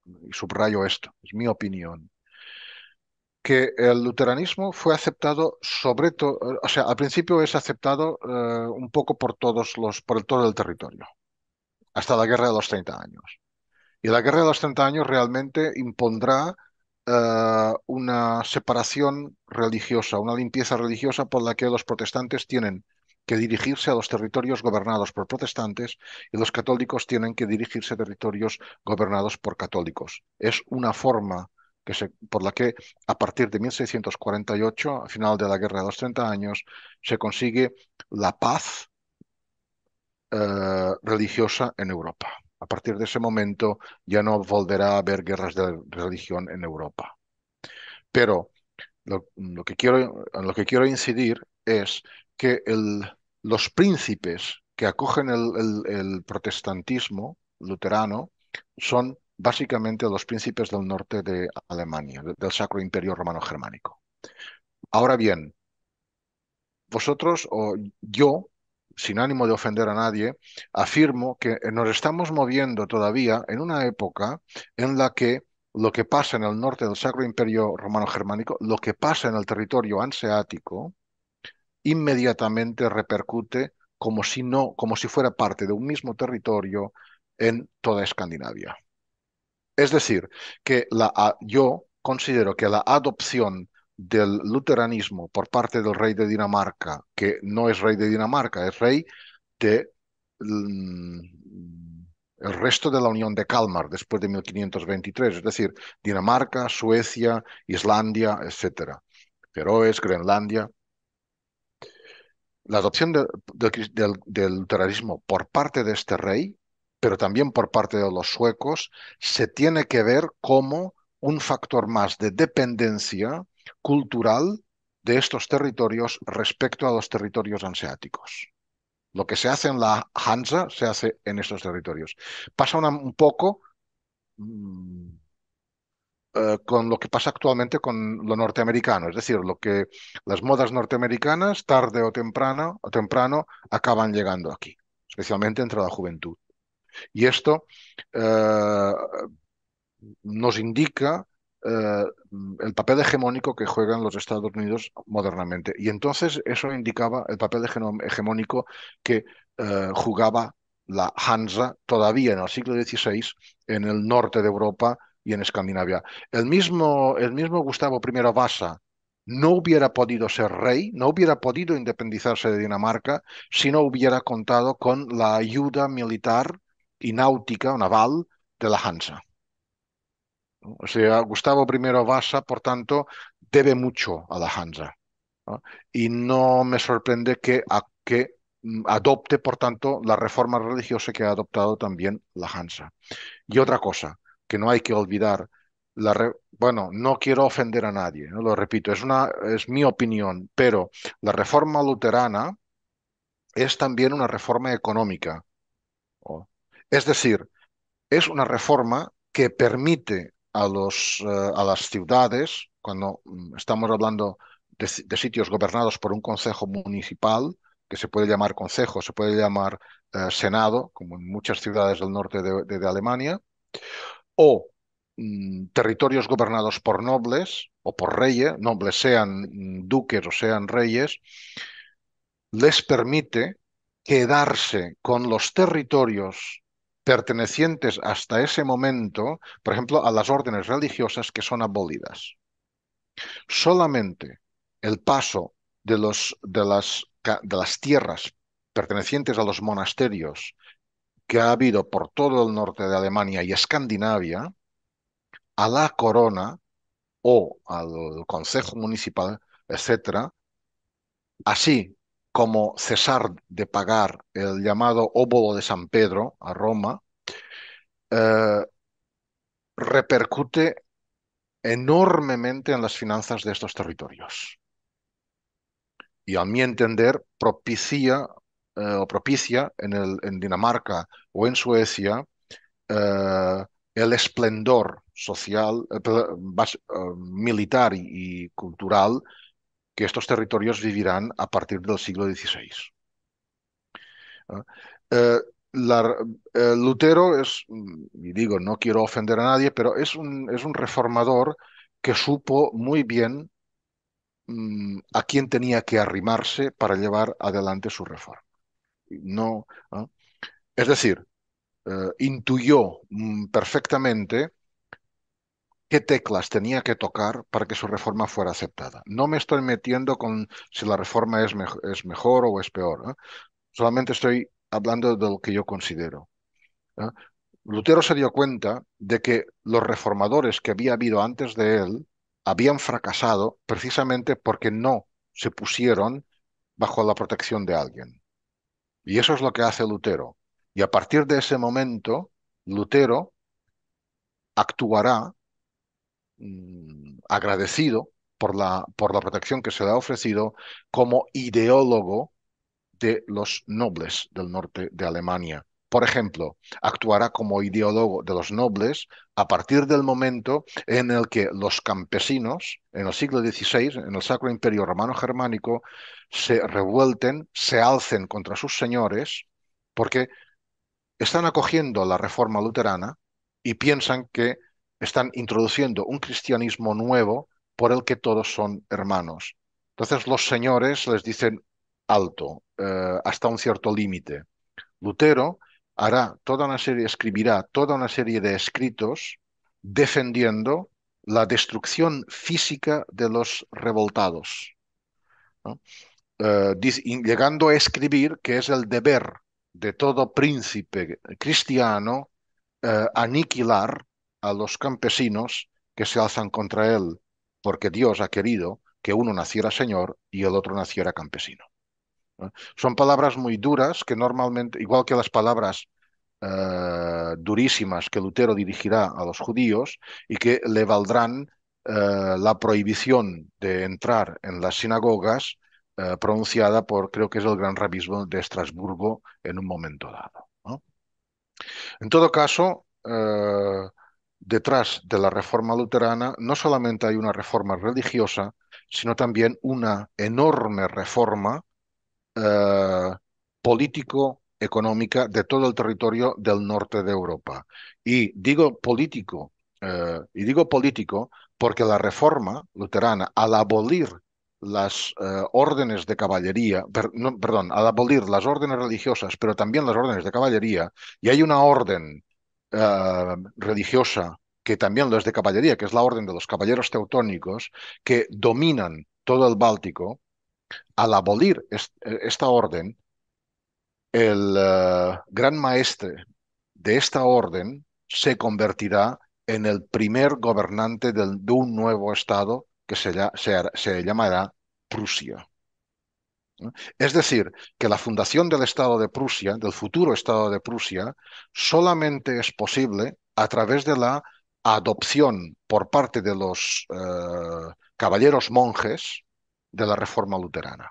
y subrayo esto, es mi opinión que el luteranismo fue aceptado sobre todo, o sea, al principio es aceptado eh, un poco por todos los, por todo el territorio, hasta la guerra de los 30 años. Y la guerra de los 30 años realmente impondrá eh, una separación religiosa, una limpieza religiosa por la que los protestantes tienen que dirigirse a los territorios gobernados por protestantes y los católicos tienen que dirigirse a territorios gobernados por católicos. Es una forma por la que a partir de 1648, al final de la Guerra de los 30 Años, se consigue la paz eh, religiosa en Europa. A partir de ese momento ya no volverá a haber guerras de religión en Europa. Pero lo, lo que, quiero, lo que quiero incidir es que el, los príncipes que acogen el protestantismo luterano son básicamente los príncipes del norte de Alemania, del Sacro Imperio Romano Germánico. Ahora bien, vosotros o yo, sin ánimo de ofender a nadie, afirmo que eh, nos estamos moviendo todavía en una época en la que lo que pasa en el norte del Sacro Imperio Romano Germánico, lo que pasa en el territorio anseático, inmediatamente repercute como si no, como si fuera parte de un mismo territorio en toda Escandinavia. Es decir, que yo considero que la adopción del luteranismo por parte del rey de Dinamarca, que no es rey de Dinamarca, es rey de mm, el resto de la Unión de Kalmar después de 1523, es decir, Dinamarca, Suecia, Islandia, etc. Feroes, Groenlandia. La adopción del, luteranismo por parte de este rey pero también por parte de los suecos, se tiene que ver como un factor más de dependencia cultural de estos territorios respecto a los territorios ansiáticos. Lo que se hace en la Hansa se hace en estos territorios. Pasa un poco mm, eh, con lo que pasa actualmente con lo norteamericano, es decir, lo que las modas norteamericanas tarde o o temprano acaban llegando aquí, especialmente entre la juventud. Y esto eh, nos indica eh, el papel hegemónico que juegan los Estados Unidos modernamente. Y entonces eso indicaba el papel hegemónico que eh, jugaba la Hansa todavía en el siglo XVI en el norte de Europa y en Escandinavia. El mismo, el mismo Gustavo I Vasa no hubiera podido ser rey, no hubiera podido independizarse de Dinamarca si no hubiera contado con la ayuda militar ináutica, náutica naval de la Hansa. O sea, Gustavo I Vasa, por tanto, debe mucho a la Hansa. Y no me sorprende que, que mm, adopte, por tanto, la reforma religiosa que ha adoptado también la Hansa. Y otra cosa que no hay que olvidar, la bueno, no quiero ofender a nadie, ¿no? lo repito, es, una, es mi opinión, pero la reforma luterana es también una reforma económica. Es decir, es una reforma que permite a, los, eh, a las ciudades, cuando mm, estamos hablando de, sitios gobernados por un consejo municipal, que se puede llamar consejo, se puede llamar eh, senado, como en muchas ciudades del norte de, Alemania, o mm, territorios gobernados por nobles o por reyes, nobles sean mm, duques o sean reyes, les permite quedarse con los territorios pertenecientes hasta ese momento, por ejemplo, a las órdenes religiosas que son abolidas. Solamente el paso de, las, de las tierras pertenecientes a los monasterios que ha habido por todo el norte de Alemania y Escandinavia, a la corona o al consejo municipal, etc., así como cesar de pagar el llamado óbolo de San Pedro a Roma, eh, repercute enormemente en las finanzas de estos territorios. Y a mi entender, propicia eh, o propicia en, el, en, Dinamarca o en Suecia eh, el esplendor social, militar y, cultural que estos territorios vivirán a partir del siglo XVI. ¿Ah? Eh, eh, Lutero es, mm, y digo, no quiero ofender a nadie, pero es un, es un reformador que supo muy bien mm, a quién tenía que arrimarse para llevar adelante su reforma. No, ¿ah? Es decir, eh, intuyó mm, perfectamente qué teclas tenía que tocar para que su reforma fuera aceptada. No me estoy metiendo con si la reforma es, es mejor o es peor. ¿eh? Solamente estoy hablando de lo que yo considero. ¿eh? Lutero se dio cuenta de que los reformadores que había habido antes de él habían fracasado precisamente porque no se pusieron bajo la protección de alguien. Y eso es lo que hace Lutero. Y a partir de ese momento, Lutero actuará Mm, agradecido por la, por la protección que se le ha ofrecido como ideólogo de los nobles del norte de Alemania. Por ejemplo, actuará como ideólogo de los nobles a partir del momento en el que los campesinos, en el siglo XVI, en el Sacro Imperio Romano Germánico, se revuelten, se alcen contra sus señores, porque están acogiendo la reforma luterana y piensan que están introduciendo un cristianismo nuevo por el que todos son hermanos. Entonces los señores les dicen alto, eh, hasta un cierto límite. Lutero hará toda una serie, escribirá toda una serie de escritos defendiendo la destrucción física de los revoltados, eh, llegando a escribir que es el deber de todo príncipe cristiano eh, aniquilar a los campesinos que se alzan contra él, porque Dios ha querido que uno naciera señor y el otro naciera campesino. Son palabras muy duras que normalmente, igual que las palabras eh, durísimas que Lutero dirigirá a los judíos y que le valdrán eh, la prohibición de entrar en las sinagogas eh, pronunciada por, creo que es el gran rabismo de Estrasburgo en un momento dado. En todo caso, detrás de la reforma luterana no solamente hay una reforma religiosa, sino también una enorme reforma eh, político-económica de todo el territorio del norte de Europa. Y digo político, eh, y digo político porque la reforma luterana, al abolir las eh, órdenes de caballería, perdón, al abolir las órdenes religiosas, pero también las órdenes de caballería, y hay una orden eh, religiosa que también lo es de caballería, que es la orden de los caballeros teutónicos, que dominan todo el Báltico, al abolir eh, esta orden, el eh, gran maestre de esta orden se convertirá en el primer gobernante de un nuevo estado que se llamará Prusia. Es decir, que la fundación del Estado de Prusia, del futuro Estado de Prusia, solamente es posible a través de la adopción por parte de los eh, caballeros monjes de la reforma luterana.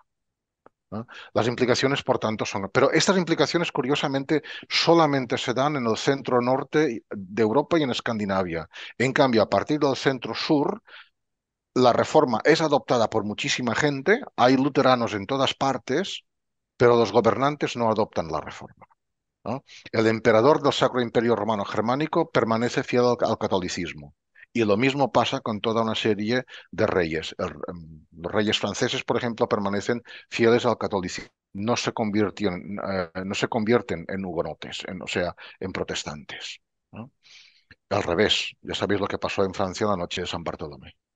Las implicaciones, por tanto, son... Pero estas implicaciones, curiosamente, solamente se dan en el centro norte de Europa y en Escandinavia. En cambio, a partir del centro sur la reforma es adoptada por muchísima gente, hay luteranos en todas partes, pero los gobernantes no adoptan la reforma. El emperador del Sacro Imperio Romano Germánico permanece fiel al, catolicismo. Y lo mismo pasa con toda una serie de reyes. Em, los reyes franceses, por ejemplo, permanecen fieles al catolicismo. No se, eh, no se convierten en hugonotes, en, o sea, en protestantes. Al revés, ya sabéis lo que pasó en Francia la noche de San Bartolomé.